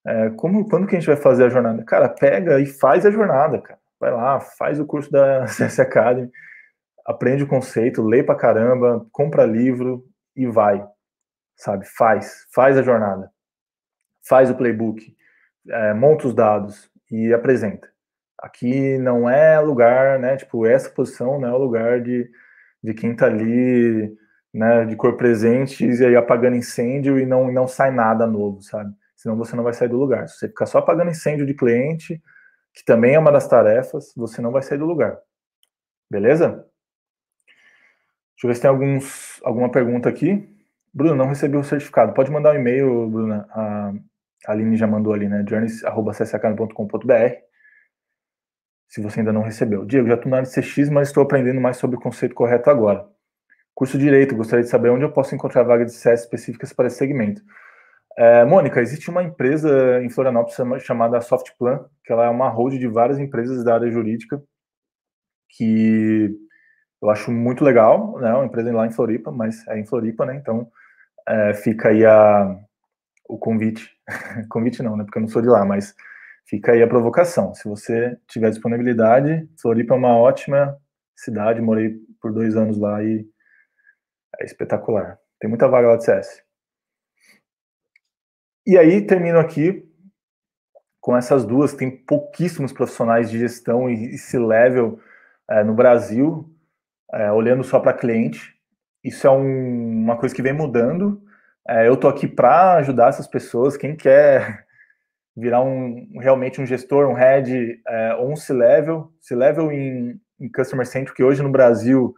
é, como, quando que a gente vai fazer a jornada? Cara, pega e faz a jornada, cara. Vai lá, faz o curso da CS Academy, aprende o conceito, lê pra caramba, compra livro e vai, sabe? Faz, faz a jornada, faz o playbook, é, monta os dados e apresenta. Aqui não é lugar, né? Tipo, essa posição não é o lugar de, de quem tá ali né, de cor presente e aí apagando incêndio e não, não sai nada novo, sabe? Senão você não vai sair do lugar. Se você ficar só apagando incêndio de cliente, que também é uma das tarefas, você não vai sair do lugar. Beleza? Deixa eu ver se tem alguns, alguma pergunta aqui. Bruno, não recebeu o certificado. Pode mandar um e-mail, Bruna. A, Aline já mandou ali, né? journeys.csacano.com.br Se você ainda não recebeu. Diego, já estou na CX, mas estou aprendendo mais sobre o conceito correto agora. Curso de Direito, gostaria de saber onde eu posso encontrar vagas de CS específicas para esse segmento. É, Mônica, existe uma empresa em Florianópolis chamada Softplan, que ela é uma hold de várias empresas da área jurídica, que eu acho muito legal, né? É uma empresa lá em Floripa, mas é em Floripa, né? Então é, fica aí a, o convite. convite não, né? Porque eu não sou de lá, mas fica aí a provocação. Se você tiver disponibilidade, Floripa é uma ótima cidade, morei por dois anos lá e é espetacular. Tem muita vaga lá de CS. E aí termino aqui com essas duas. Tem pouquíssimos profissionais de gestão e esse level é, no Brasil, é, olhando só para cliente. Isso é um, uma coisa que vem mudando. É, eu tô aqui para ajudar essas pessoas. Quem quer virar um realmente um gestor, um head é, ou um C-level, C-level em, em customer centric, que hoje no Brasil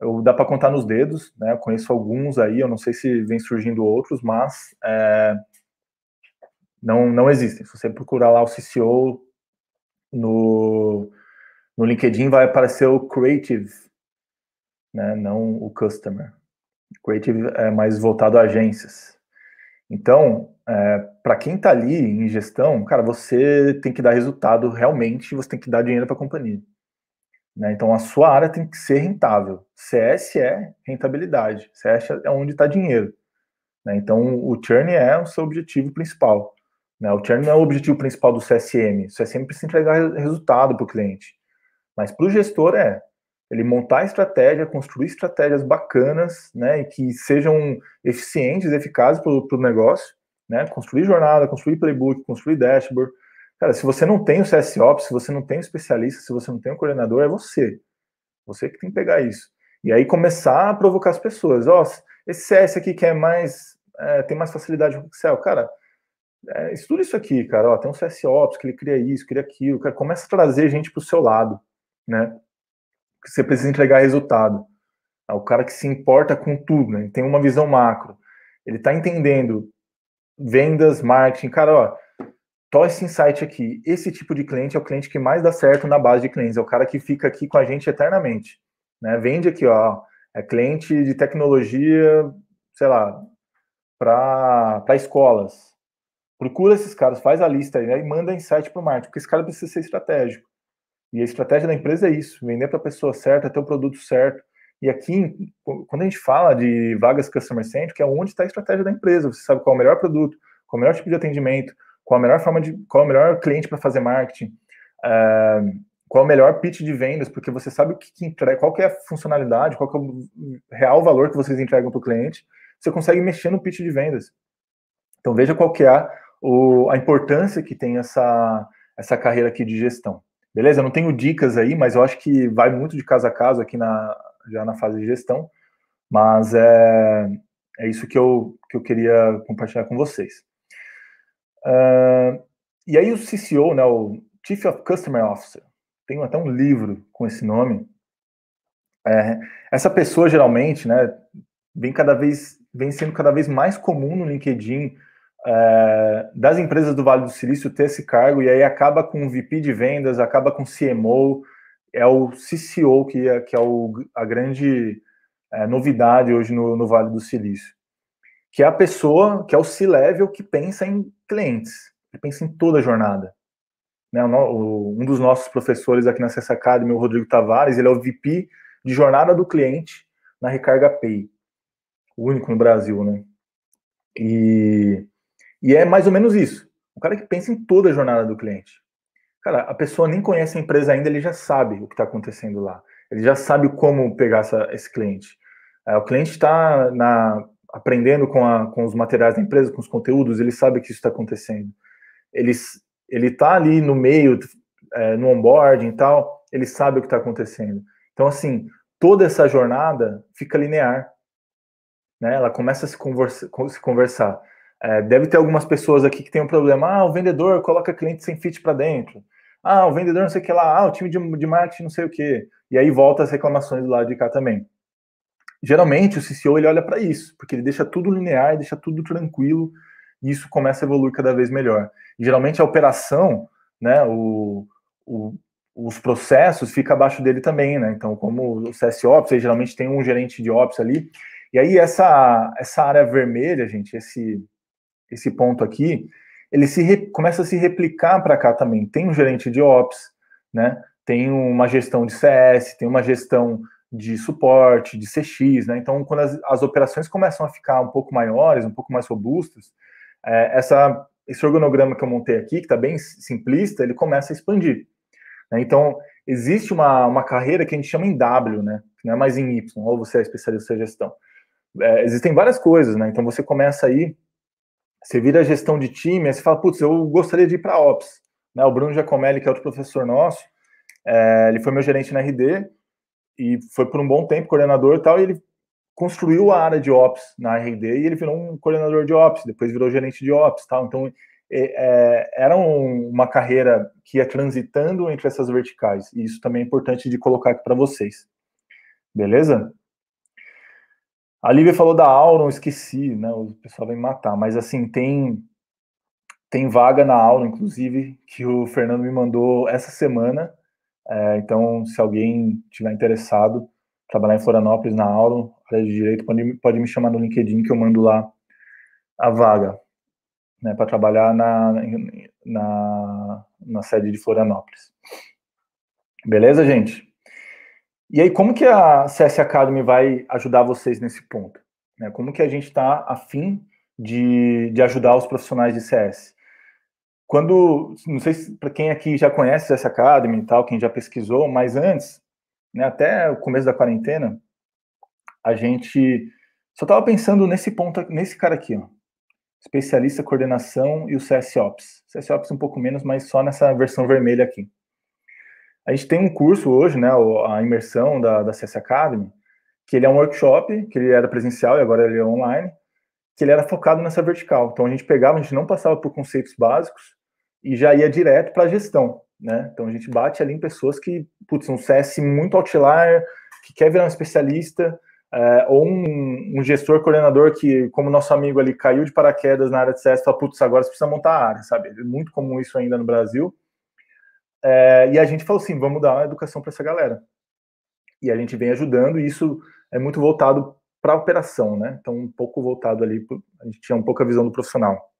eu dá para contar nos dedos, né? Eu conheço alguns aí, eu não sei se vem surgindo outros, mas é, não não existem. Se você procurar lá o CCO no no LinkedIn vai aparecer o Creative, né? Não o Customer. creative é mais voltado a agências. Então, é, para quem está ali em gestão, cara, você tem que dar resultado realmente, você tem que dar dinheiro para a companhia. Né? Então a sua área tem que ser rentável. CS é rentabilidade, CS é onde está dinheiro. Né? Então o churn é o seu objetivo principal. Né? O churn não é o objetivo principal do CSM. O CSM precisa entregar resultado para o cliente. Mas para o gestor é ele montar estratégia, construir estratégias bacanas, né, e que sejam eficientes, eficazes para o negócio, né, construir jornada, construir playbook, construir dashboard, Cara, se você não tem o CSO, se você não tem o especialista, se você não tem o coordenador, é você. Você que tem que pegar isso. E aí começar a provocar as pessoas. Ó, oh, esse CS aqui que é mais. É, tem mais facilidade com o Excel. Cara, é, estuda isso aqui, cara. Ó, tem um CSO, que ele cria isso, cria aquilo. Cara, começa a trazer gente pro seu lado, né? você precisa entregar resultado. É o cara que se importa com tudo, né? Ele tem uma visão macro. Ele tá entendendo vendas, marketing. Cara, ó Tó esse insight aqui? Esse tipo de cliente é o cliente que mais dá certo na base de clientes, é o cara que fica aqui com a gente eternamente. Né? Vende aqui, ó, é cliente de tecnologia, sei lá, para escolas. Procura esses caras, faz a lista né? e manda insight para o marketing, porque esse cara precisa ser estratégico. E a estratégia da empresa é isso: vender para a pessoa certa, ter o produto certo. E aqui, quando a gente fala de vagas customer centric, é onde está a estratégia da empresa. Você sabe qual é o melhor produto, qual é o melhor tipo de atendimento, qual a melhor forma de, qual o melhor cliente para fazer marketing, uh, qual o melhor pitch de vendas, porque você sabe o que, que entrega, qual que é a funcionalidade, qual que é o real valor que vocês entregam para o cliente, você consegue mexer no pitch de vendas. Então veja qual que é o, a importância que tem essa, essa carreira aqui de gestão. Beleza? Eu não tenho dicas aí, mas eu acho que vai muito de caso a caso aqui na, já na fase de gestão. Mas é, é isso que eu, que eu queria compartilhar com vocês. Uh, e aí o CCO, né, o Chief of Customer Officer, tem até um livro com esse nome. É, essa pessoa geralmente, né, vem cada vez, vem sendo cada vez mais comum no LinkedIn é, das empresas do Vale do Silício ter esse cargo e aí acaba com o VP de vendas, acaba com o CMO, é o CCO que é, que é o, a grande é, novidade hoje no, no Vale do Silício que é a pessoa, que é o C-level que pensa em clientes, que pensa em toda a jornada. Né, o, um dos nossos professores aqui na Sense Academy, o Rodrigo Tavares, ele é o VP de jornada do cliente na Recarga Pay, o único no Brasil, né? E, e é mais ou menos isso. O cara que pensa em toda a jornada do cliente. Cara, a pessoa nem conhece a empresa ainda, ele já sabe o que está acontecendo lá. Ele já sabe como pegar essa, esse cliente. É, o cliente está na aprendendo com, a, com os materiais da empresa, com os conteúdos, ele sabe que isso está acontecendo. Ele está ali no meio, é, no onboarding e tal, ele sabe o que está acontecendo. Então, assim, toda essa jornada fica linear. Né? Ela começa a se, conversa, se conversar. É, deve ter algumas pessoas aqui que tem um problema. Ah, o vendedor coloca cliente sem fit para dentro. Ah, o vendedor não sei o que lá. Ah, o time de, de marketing não sei o que. E aí volta as reclamações do lado de cá também. Geralmente o CCO ele olha para isso, porque ele deixa tudo linear, deixa tudo tranquilo, e isso começa a evoluir cada vez melhor. E, geralmente a operação, né, o, o, os processos fica abaixo dele também, né? Então, como o CSOps, aí geralmente tem um gerente de Ops ali. E aí essa, essa área vermelha, gente, esse, esse ponto aqui, ele se começa a se replicar para cá também. Tem um gerente de Ops, né? Tem uma gestão de CS, tem uma gestão de suporte, de CX, né? Então, quando as, as, operações começam a ficar um pouco maiores, um pouco mais robustas, é, essa, esse organograma que eu montei aqui, que está bem simplista, ele começa a expandir. Né? Então, existe uma, uma carreira que a gente chama em W, né? Que não é mais em Y, ou você é especialista em gestão. É, existem várias coisas, né? Então, você começa aí, você vira gestão de time, aí você fala, putz, eu gostaria de ir para Ops. Né? O Bruno Giacomelli, que é outro professor nosso, é, ele foi meu gerente na RD, e foi por um bom tempo coordenador e tal, e ele construiu a área de Ops na RD e ele virou um coordenador de Ops, depois virou gerente de Ops tal. Então, é, era um, uma carreira que ia transitando entre essas verticais, e isso também é importante de colocar aqui para vocês. Beleza? A Lívia falou da Auron, esqueci, né? O pessoal vai me matar, mas assim, tem tem vaga na aula inclusive, que o Fernando me mandou essa semana, é, então, se alguém tiver interessado, trabalhar em Florianópolis, na aula, área de direito, pode, pode me chamar no LinkedIn que eu mando lá a vaga, né, para trabalhar na, na, na sede de Florianópolis. Beleza, gente? E aí, como que a CS Academy vai ajudar vocês nesse ponto? Né, como que a gente está afim de, de ajudar os profissionais de CS? quando, não sei se para quem aqui já conhece essa Academy e tal, quem já pesquisou, mas antes, né, até o começo da quarentena, a gente só estava pensando nesse ponto, nesse cara aqui, ó, especialista coordenação e o CS Ops. CS Ops um pouco menos, mas só nessa versão vermelha aqui. A gente tem um curso hoje, né, a imersão da, da CS Academy, que ele é um workshop, que ele era presencial e agora ele é online, que ele era focado nessa vertical. Então a gente pegava, a gente não passava por conceitos básicos, e já ia direto para a gestão. Né? Então a gente bate ali em pessoas que, putz, um CS muito outlier, que quer virar um especialista, é, ou um, um, gestor coordenador que, como nosso amigo ali, caiu de paraquedas na área de CS, fala, putz, agora você precisa montar a área, sabe? É muito comum isso ainda no Brasil. É, e a gente falou assim, vamos dar uma educação para essa galera. E a gente vem ajudando, e isso é muito voltado para a operação, né? Então, um pouco voltado ali, a gente tinha um pouco a visão do profissional.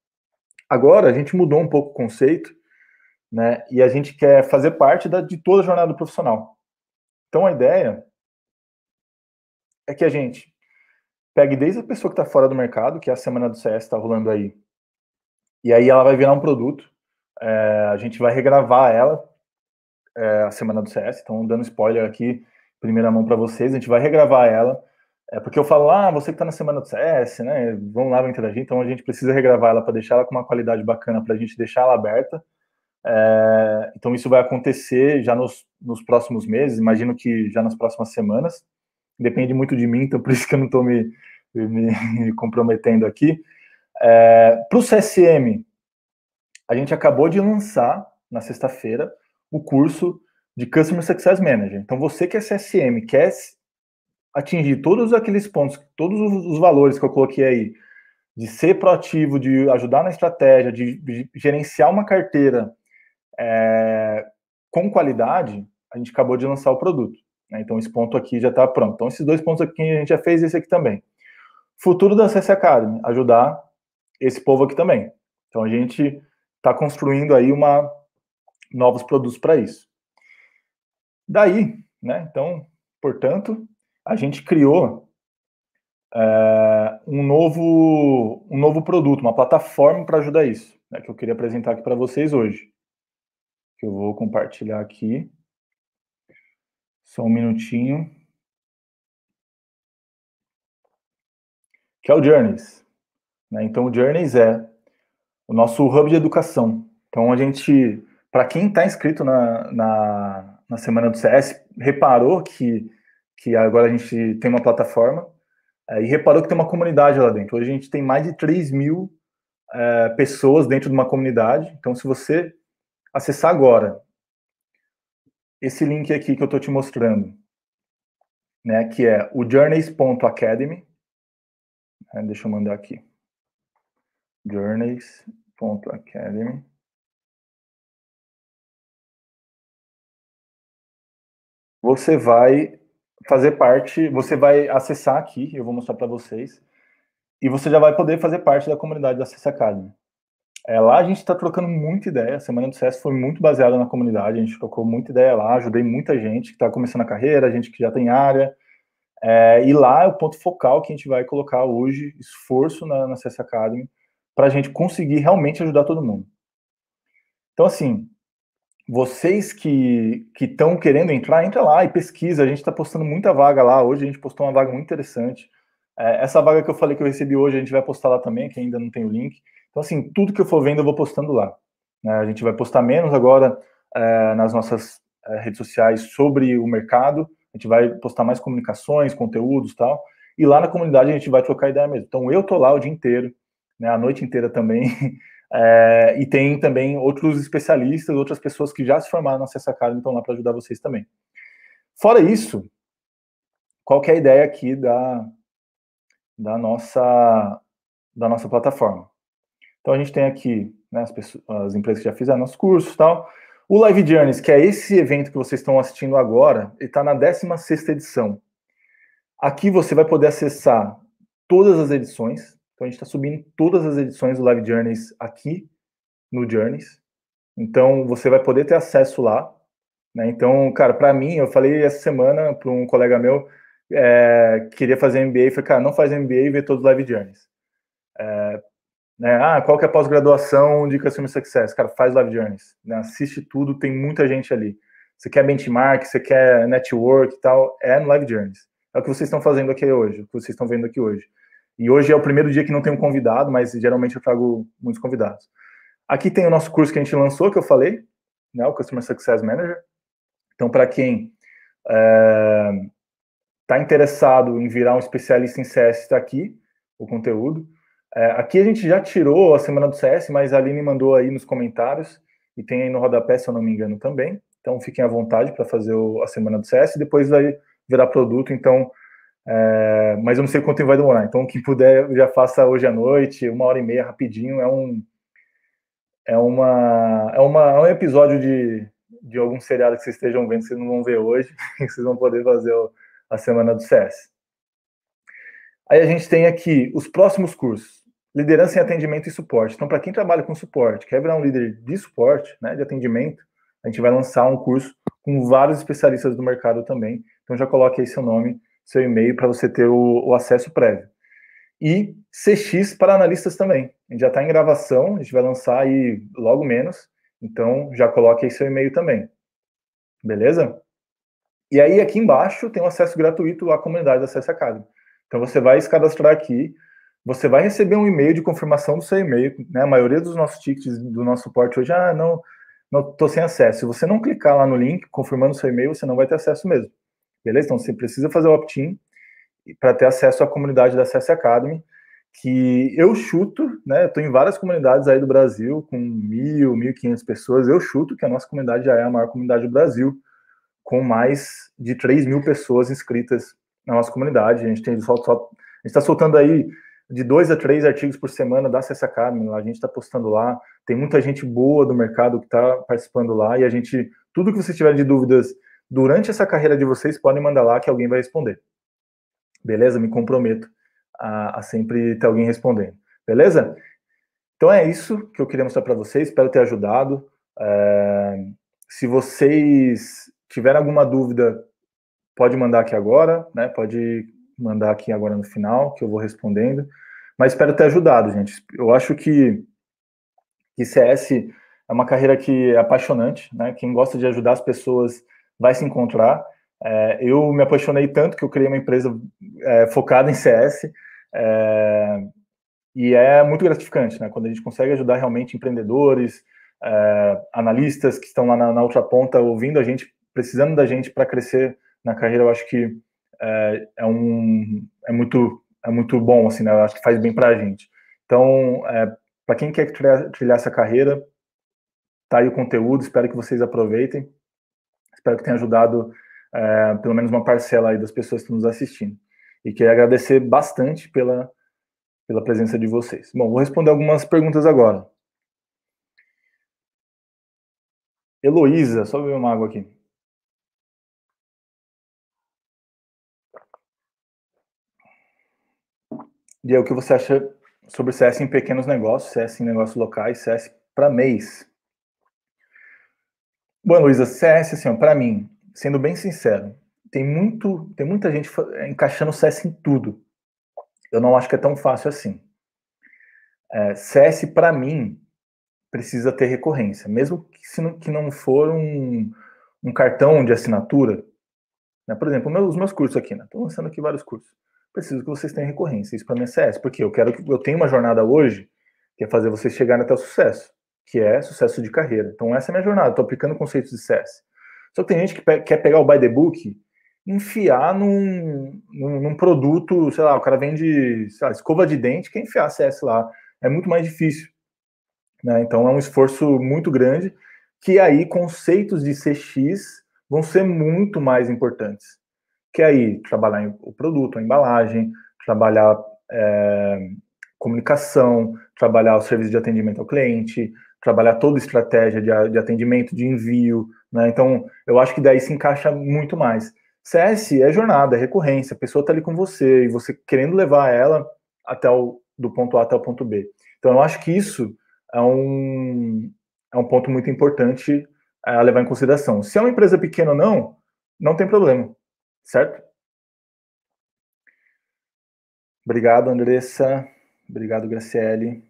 Agora a gente mudou um pouco o conceito, né? E a gente quer fazer parte da, de toda a jornada profissional. Então a ideia é que a gente pegue desde a pessoa que está fora do mercado, que é a semana do CS está rolando aí, e aí ela vai virar um produto. É, a gente vai regravar ela é, a semana do CS. Então dando spoiler aqui, primeira mão para vocês, a gente vai regravar ela é porque eu falo, ah, você que está na semana do CS, né? Vamos lá, vai interagir. Então a gente precisa regravar ela para deixar ela com uma qualidade bacana, para a gente deixar ela aberta. É, então isso vai acontecer já nos, nos próximos meses, imagino que já nas próximas semanas. Depende muito de mim, então por isso que eu não estou me, me comprometendo aqui. É, para o CSM, a gente acabou de lançar na sexta-feira o curso de Customer Success Manager. Então você que é CSM, quer atingir todos aqueles pontos, todos os valores que eu coloquei aí, de ser proativo, de ajudar na estratégia, de, de gerenciar uma carteira é, com qualidade, a gente acabou de lançar o produto. Né? Então, esse ponto aqui já está pronto. Então, esses dois pontos aqui a gente já fez esse aqui também. Futuro da CS Academy, ajudar esse povo aqui também. Então, a gente está construindo aí uma, novos produtos para isso. Daí, né? Então, portanto, a gente criou é, um, novo, um novo produto, uma plataforma para ajudar isso, né, que eu queria apresentar aqui para vocês hoje. Que eu vou compartilhar aqui. Só um minutinho. Que é o Journeys. Né? Então, o Journeys é o nosso hub de educação. Então, a gente, para quem está inscrito na, na, na semana do CS, reparou que que agora a gente tem uma plataforma, é, e reparou que tem uma comunidade lá dentro. Hoje a gente tem mais de 3 mil é, pessoas dentro de uma comunidade. Então, se você acessar agora esse link aqui que eu estou te mostrando, né, que é o journeys.academy, né, deixa eu mandar aqui, journeys.academy, você vai fazer parte, você vai acessar aqui, eu vou mostrar para vocês, e você já vai poder fazer parte da comunidade da Acesso Academy. É, lá a gente está trocando muita ideia, a Semana do CS foi muito baseada na comunidade, a gente trocou muita ideia lá, ajudei muita gente que está começando a carreira, gente que já tem área, é, e lá é o ponto focal que a gente vai colocar hoje, esforço na, na CS Academy, para a gente conseguir realmente ajudar todo mundo. Então, assim, vocês que estão que querendo entrar, entra lá e pesquisa. A gente está postando muita vaga lá. Hoje a gente postou uma vaga muito interessante. É, essa vaga que eu falei que eu recebi hoje, a gente vai postar lá também, que ainda não tem o link. Então, assim, tudo que eu for vendo, eu vou postando lá. Né? a gente vai postar menos agora é, nas nossas é, redes sociais sobre o mercado. A gente vai postar mais comunicações, conteúdos tal. E lá na comunidade a gente vai trocar ideia mesmo. Então, eu tô lá o dia inteiro, né, a noite inteira também. É, e tem também outros especialistas, outras pessoas que já se formaram na Ciência Academy estão lá para ajudar vocês também. Fora isso, qual é a ideia aqui da, da, nossa, da nossa plataforma? Então a gente tem aqui né, as, pessoas, as, empresas que já fizeram nossos cursos e tal. O Live Journeys, que é esse evento que vocês estão assistindo agora, ele está na 16 edição. Aqui você vai poder acessar todas as edições, então a gente está subindo todas as edições do Live Journeys aqui no Journeys. Então você vai poder ter acesso lá. Né? Então, cara, para mim, eu falei essa semana para um colega meu é, queria fazer MBA, eu falei, cara, não faz MBA e vê todos os Live Journeys. É, né? Ah, qual que é a pós-graduação de Customer Success? Cara, faz Live Journeys, né? assiste tudo, tem muita gente ali. Você quer benchmark, você quer network e tal, é no Live Journeys. É o que vocês estão fazendo aqui hoje, o que vocês estão vendo aqui hoje. E hoje é o primeiro dia que não tem um convidado, mas geralmente eu trago muitos convidados. Aqui tem o nosso curso que a gente lançou, que eu falei, né, o Customer Success Manager. Então, para quem está é, tá interessado em virar um especialista em CS, está aqui o conteúdo. É, aqui a gente já tirou a semana do CS, mas a Aline mandou aí nos comentários e tem aí no rodapé, se eu não me engano, também. Então, fiquem à vontade para fazer o, a semana do CS. Depois vai virar produto, então é, mas eu não sei quanto tempo vai demorar. Então, quem puder, já faça hoje à noite, uma hora e meia, rapidinho. É um, é uma, é uma, é um episódio de, de algum seriado que vocês estejam vendo, que vocês não vão ver hoje, que vocês vão poder fazer o, a semana do CS. Aí a gente tem aqui os próximos cursos: liderança em atendimento e suporte. Então, para quem trabalha com suporte, quer virar é um líder de suporte, né, de atendimento, a gente vai lançar um curso com vários especialistas do mercado também. Então, já coloque aí seu nome seu e-mail para você ter o, o, acesso prévio. E CX para analistas também. A gente já está em gravação, a gente vai lançar aí logo menos, então já coloque aí seu e-mail também. Beleza? E aí aqui embaixo tem um acesso gratuito à comunidade da Acesso Academy. Então você vai se cadastrar aqui, você vai receber um e-mail de confirmação do seu e-mail, né? A maioria dos nossos tickets do nosso suporte hoje, ah, não, não tô sem acesso. Se você não clicar lá no link confirmando seu e-mail, você não vai ter acesso mesmo. Beleza? Então você precisa fazer o opt-in para ter acesso à comunidade da CS Academy, que eu chuto, né? Estou em várias comunidades aí do Brasil, com mil, mil e quinhentas pessoas. Eu chuto que a nossa comunidade já é a maior comunidade do Brasil, com mais de 3 mil pessoas inscritas na nossa comunidade. A gente tem só, só está soltando aí de dois a três artigos por semana da CS Academy. A gente está postando lá. Tem muita gente boa do mercado que está participando lá. E a gente, tudo que você tiver de dúvidas durante essa carreira de vocês, podem mandar lá que alguém vai responder. Beleza? Me comprometo a, a sempre ter alguém respondendo. Beleza? Então é isso que eu queria mostrar para vocês. Espero ter ajudado. É... Se vocês tiverem alguma dúvida, pode mandar aqui agora, né? Pode mandar aqui agora no final, que eu vou respondendo. Mas espero ter ajudado, gente. Eu acho que, que CS é uma carreira que é apaixonante, né? Quem gosta de ajudar as pessoas vai se encontrar. É, eu me apaixonei tanto que eu criei uma empresa é, focada em CS. É, e é muito gratificante, né? Quando a gente consegue ajudar realmente empreendedores, é, analistas que estão lá na, na, outra ponta ouvindo a gente, precisando da gente para crescer na carreira, eu acho que é, é, um, é, muito, é muito bom, assim, né? Eu acho que faz bem para a gente. Então, é, para quem quer trilhar, trilhar essa carreira, tá aí o conteúdo, espero que vocês aproveitem. Espero que tenha ajudado é, pelo menos uma parcela aí das pessoas que estão nos assistindo. E queria agradecer bastante pela, pela presença de vocês. Bom, vou responder algumas perguntas agora. Heloísa, só beber uma água aqui. E aí, o que você acha sobre CS em pequenos negócios, CS em negócios locais, CS para mês? Boa, Luísa. CS, assim, para mim, sendo bem sincero, tem muito, tem muita gente eh, encaixando CS em tudo. Eu não acho que é tão fácil assim. É, CS, para mim, precisa ter recorrência, mesmo que, se não, que não for um, um cartão de assinatura. Né? Por exemplo, os meus cursos aqui, né? Estou lançando aqui vários cursos. Preciso que vocês tenham recorrência. Isso para mim é CS, porque eu quero que eu tenha uma jornada hoje que é fazer vocês chegarem até o sucesso que é sucesso de carreira. Então, essa é a minha jornada, estou aplicando conceitos de CS. Só que tem gente que pe quer pegar o by the book, enfiar num, num, num, produto, sei lá, o cara vende lá, escova de dente, quer enfiar CS lá? É muito mais difícil. Né? Então, é um esforço muito grande, que aí conceitos de CX vão ser muito mais importantes. Que aí, trabalhar o produto, a embalagem, trabalhar é, comunicação, trabalhar o serviço de atendimento ao cliente, trabalhar toda a estratégia de, de atendimento, de envio, né? Então, eu acho que daí se encaixa muito mais. CS é jornada, é recorrência, a pessoa está ali com você e você querendo levar ela até o, do ponto A até o ponto B. Então, eu acho que isso é um, é um ponto muito importante é, a levar em consideração. Se é uma empresa pequena ou não, não tem problema, certo? Obrigado, Andressa. Obrigado, Graciele.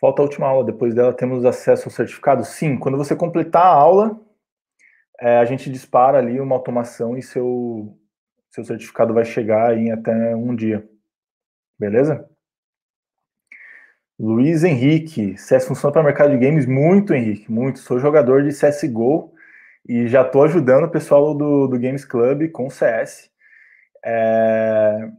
Falta a última aula, depois dela temos acesso ao certificado? Sim, quando você completar a aula, é, a gente dispara ali uma automação e seu, seu certificado vai chegar em até um dia. Beleza? Luiz Henrique, CS funciona para mercado de games? Muito, Henrique, muito. Sou jogador de CSGO e já estou ajudando o pessoal do, do Games Club com CS. É,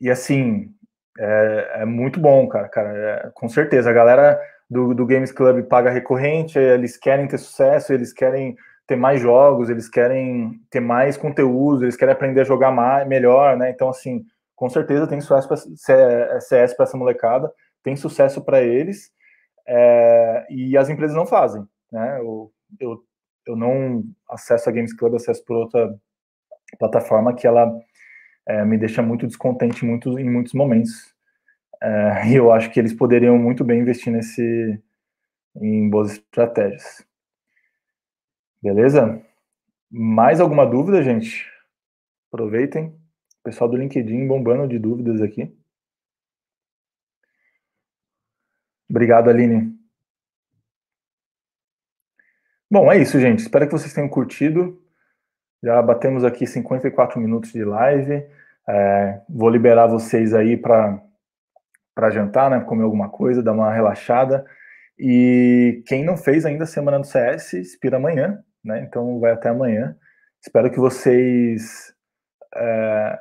e assim, é, é muito bom, cara, cara. É, com certeza. A galera do, do Games Club paga recorrente, eles querem ter sucesso, eles querem ter mais jogos, eles querem ter mais conteúdo, eles querem aprender a jogar mais, melhor, né? Então, assim, com certeza tem sucesso pra, é, é CS para essa molecada, tem sucesso para eles, é, e as empresas não fazem, né? Eu, eu, eu não acesso a Games Club, acesso por outra plataforma que ela é, me deixa muito descontente muito, em muitos momentos. É, e eu acho que eles poderiam muito bem investir nesse em boas estratégias. Beleza? Mais alguma dúvida, gente? Aproveitem. Pessoal do LinkedIn bombando de dúvidas aqui. Obrigado, Aline. Bom, é isso, gente. Espero que vocês tenham curtido. Já batemos aqui 54 minutos de live. É, vou liberar vocês aí para jantar, né? Comer alguma coisa, dar uma relaxada. E quem não fez ainda a semana do CS, expira amanhã, né? Então vai até amanhã. Espero que vocês é,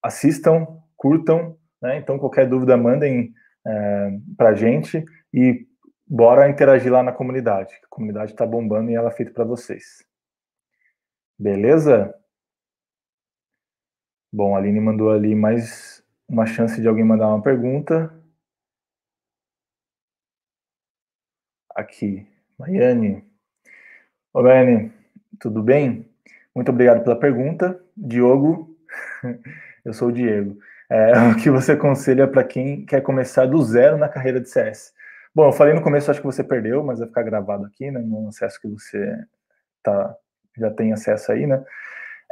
assistam, curtam, né? Então qualquer dúvida mandem é, para gente e bora interagir lá na comunidade. A comunidade está bombando e ela é feita para vocês. Beleza? Bom, a Aline mandou ali mais uma chance de alguém mandar uma pergunta. Aqui, Maiane. Oi, Maiane, tudo bem? Muito obrigado pela pergunta. Diogo, eu sou o Diego. É, o que você aconselha para quem quer começar do zero na carreira de CS? Bom, eu falei no começo, acho que você perdeu, mas vai ficar gravado aqui, né, no acesso que você está já tem acesso aí, né?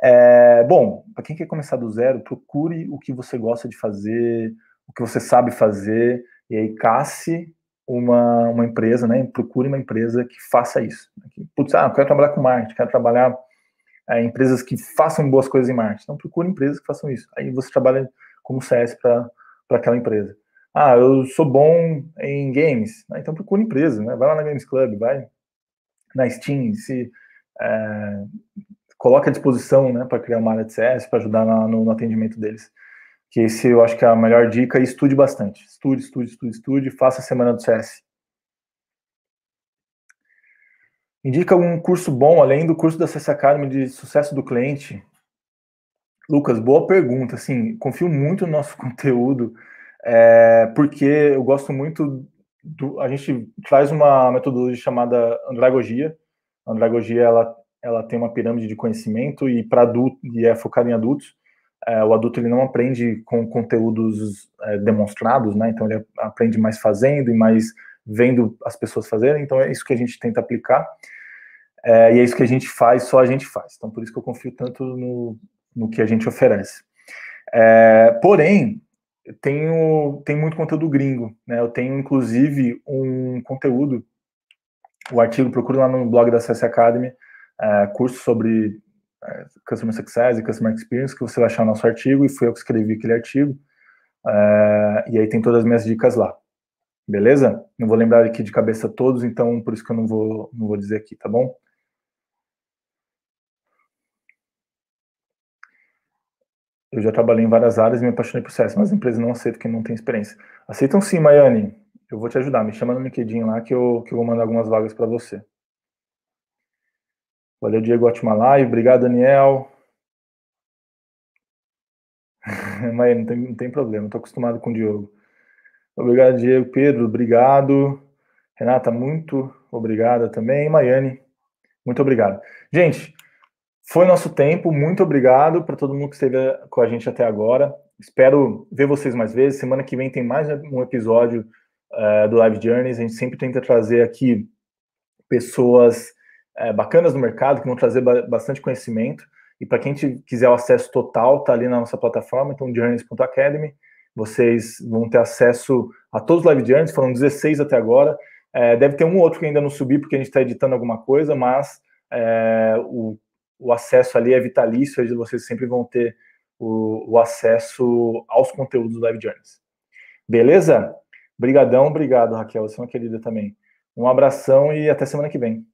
É, bom, para quem quer começar do zero, procure o que você gosta de fazer, o que você sabe fazer, e aí casse uma, uma empresa, né? Procure uma empresa que faça isso. Putz, ah, eu quero trabalhar com marketing, quero trabalhar é, empresas que façam boas coisas em marketing. Então procure empresas que façam isso. Aí você trabalha como CS para aquela empresa. Ah, eu sou bom em games. Ah, então procure empresa, né? Vai lá na Games Club, vai na Steam, se é, coloque à disposição né, para criar uma área de CS, para ajudar na, no, no, atendimento deles. Que esse eu acho que é a melhor dica e estude bastante. Estude, estude, estude, estude, faça a semana do CS. Indica um curso bom, além do curso da CS Academy de sucesso do cliente. Lucas, boa pergunta. Assim, confio muito no nosso conteúdo, é, porque eu gosto muito do, a gente traz uma metodologia chamada andragogia, a andragogia ela, ela tem uma pirâmide de conhecimento e para adulto e é focada em adultos. É, o adulto ele não aprende com conteúdos é, demonstrados, né? Então ele aprende mais fazendo e mais vendo as pessoas fazerem. Então é isso que a gente tenta aplicar. É, e é isso que a gente faz, só a gente faz. Então, por isso que eu confio tanto no, no que a gente oferece. É, porém, tenho, tem muito conteúdo gringo. Né? Eu tenho, inclusive, um conteúdo o artigo, procura lá no blog da CS Academy, é, curso sobre é, Customer Success e Customer Experience, que você vai achar o nosso artigo, e fui eu que escrevi aquele artigo, é, e aí tem todas as minhas dicas lá. Beleza? Não vou lembrar aqui de cabeça todos, então por isso que eu não vou, não vou dizer aqui, tá bom? Eu já trabalhei em várias áreas e me apaixonei por CS, mas a empresa não aceita quem não tem experiência. Aceitam sim, Maiane eu vou te ajudar. Me chama no LinkedIn lá que eu, que eu vou mandar algumas vagas para você. Valeu, Diego. Ótima live. Obrigado, Daniel. Mas não tem, não tem problema, estou acostumado com o Diogo. Obrigado, Diego. Pedro, obrigado. Renata, muito obrigada também. Maiane, muito obrigado. Gente, foi nosso tempo. Muito obrigado para todo mundo que esteve com a gente até agora. Espero ver vocês mais vezes. Semana que vem tem mais um episódio uh, do Live Journeys. A gente sempre tenta trazer aqui pessoas uh, bacanas no mercado, que vão trazer ba bastante conhecimento. E para quem quiser o acesso total, tá ali na nossa plataforma, então journeys.academy. Vocês vão ter acesso a todos os live journeys, foram 16 até agora. É, deve ter um outro que ainda não subi, porque a gente está editando alguma coisa, mas é, o, o, acesso ali é vitalício, aí vocês sempre vão ter o, o acesso aos conteúdos do Live Journeys. Beleza? Brigadão, obrigado, Raquel. Você é uma querida também. Um abração e até semana que vem.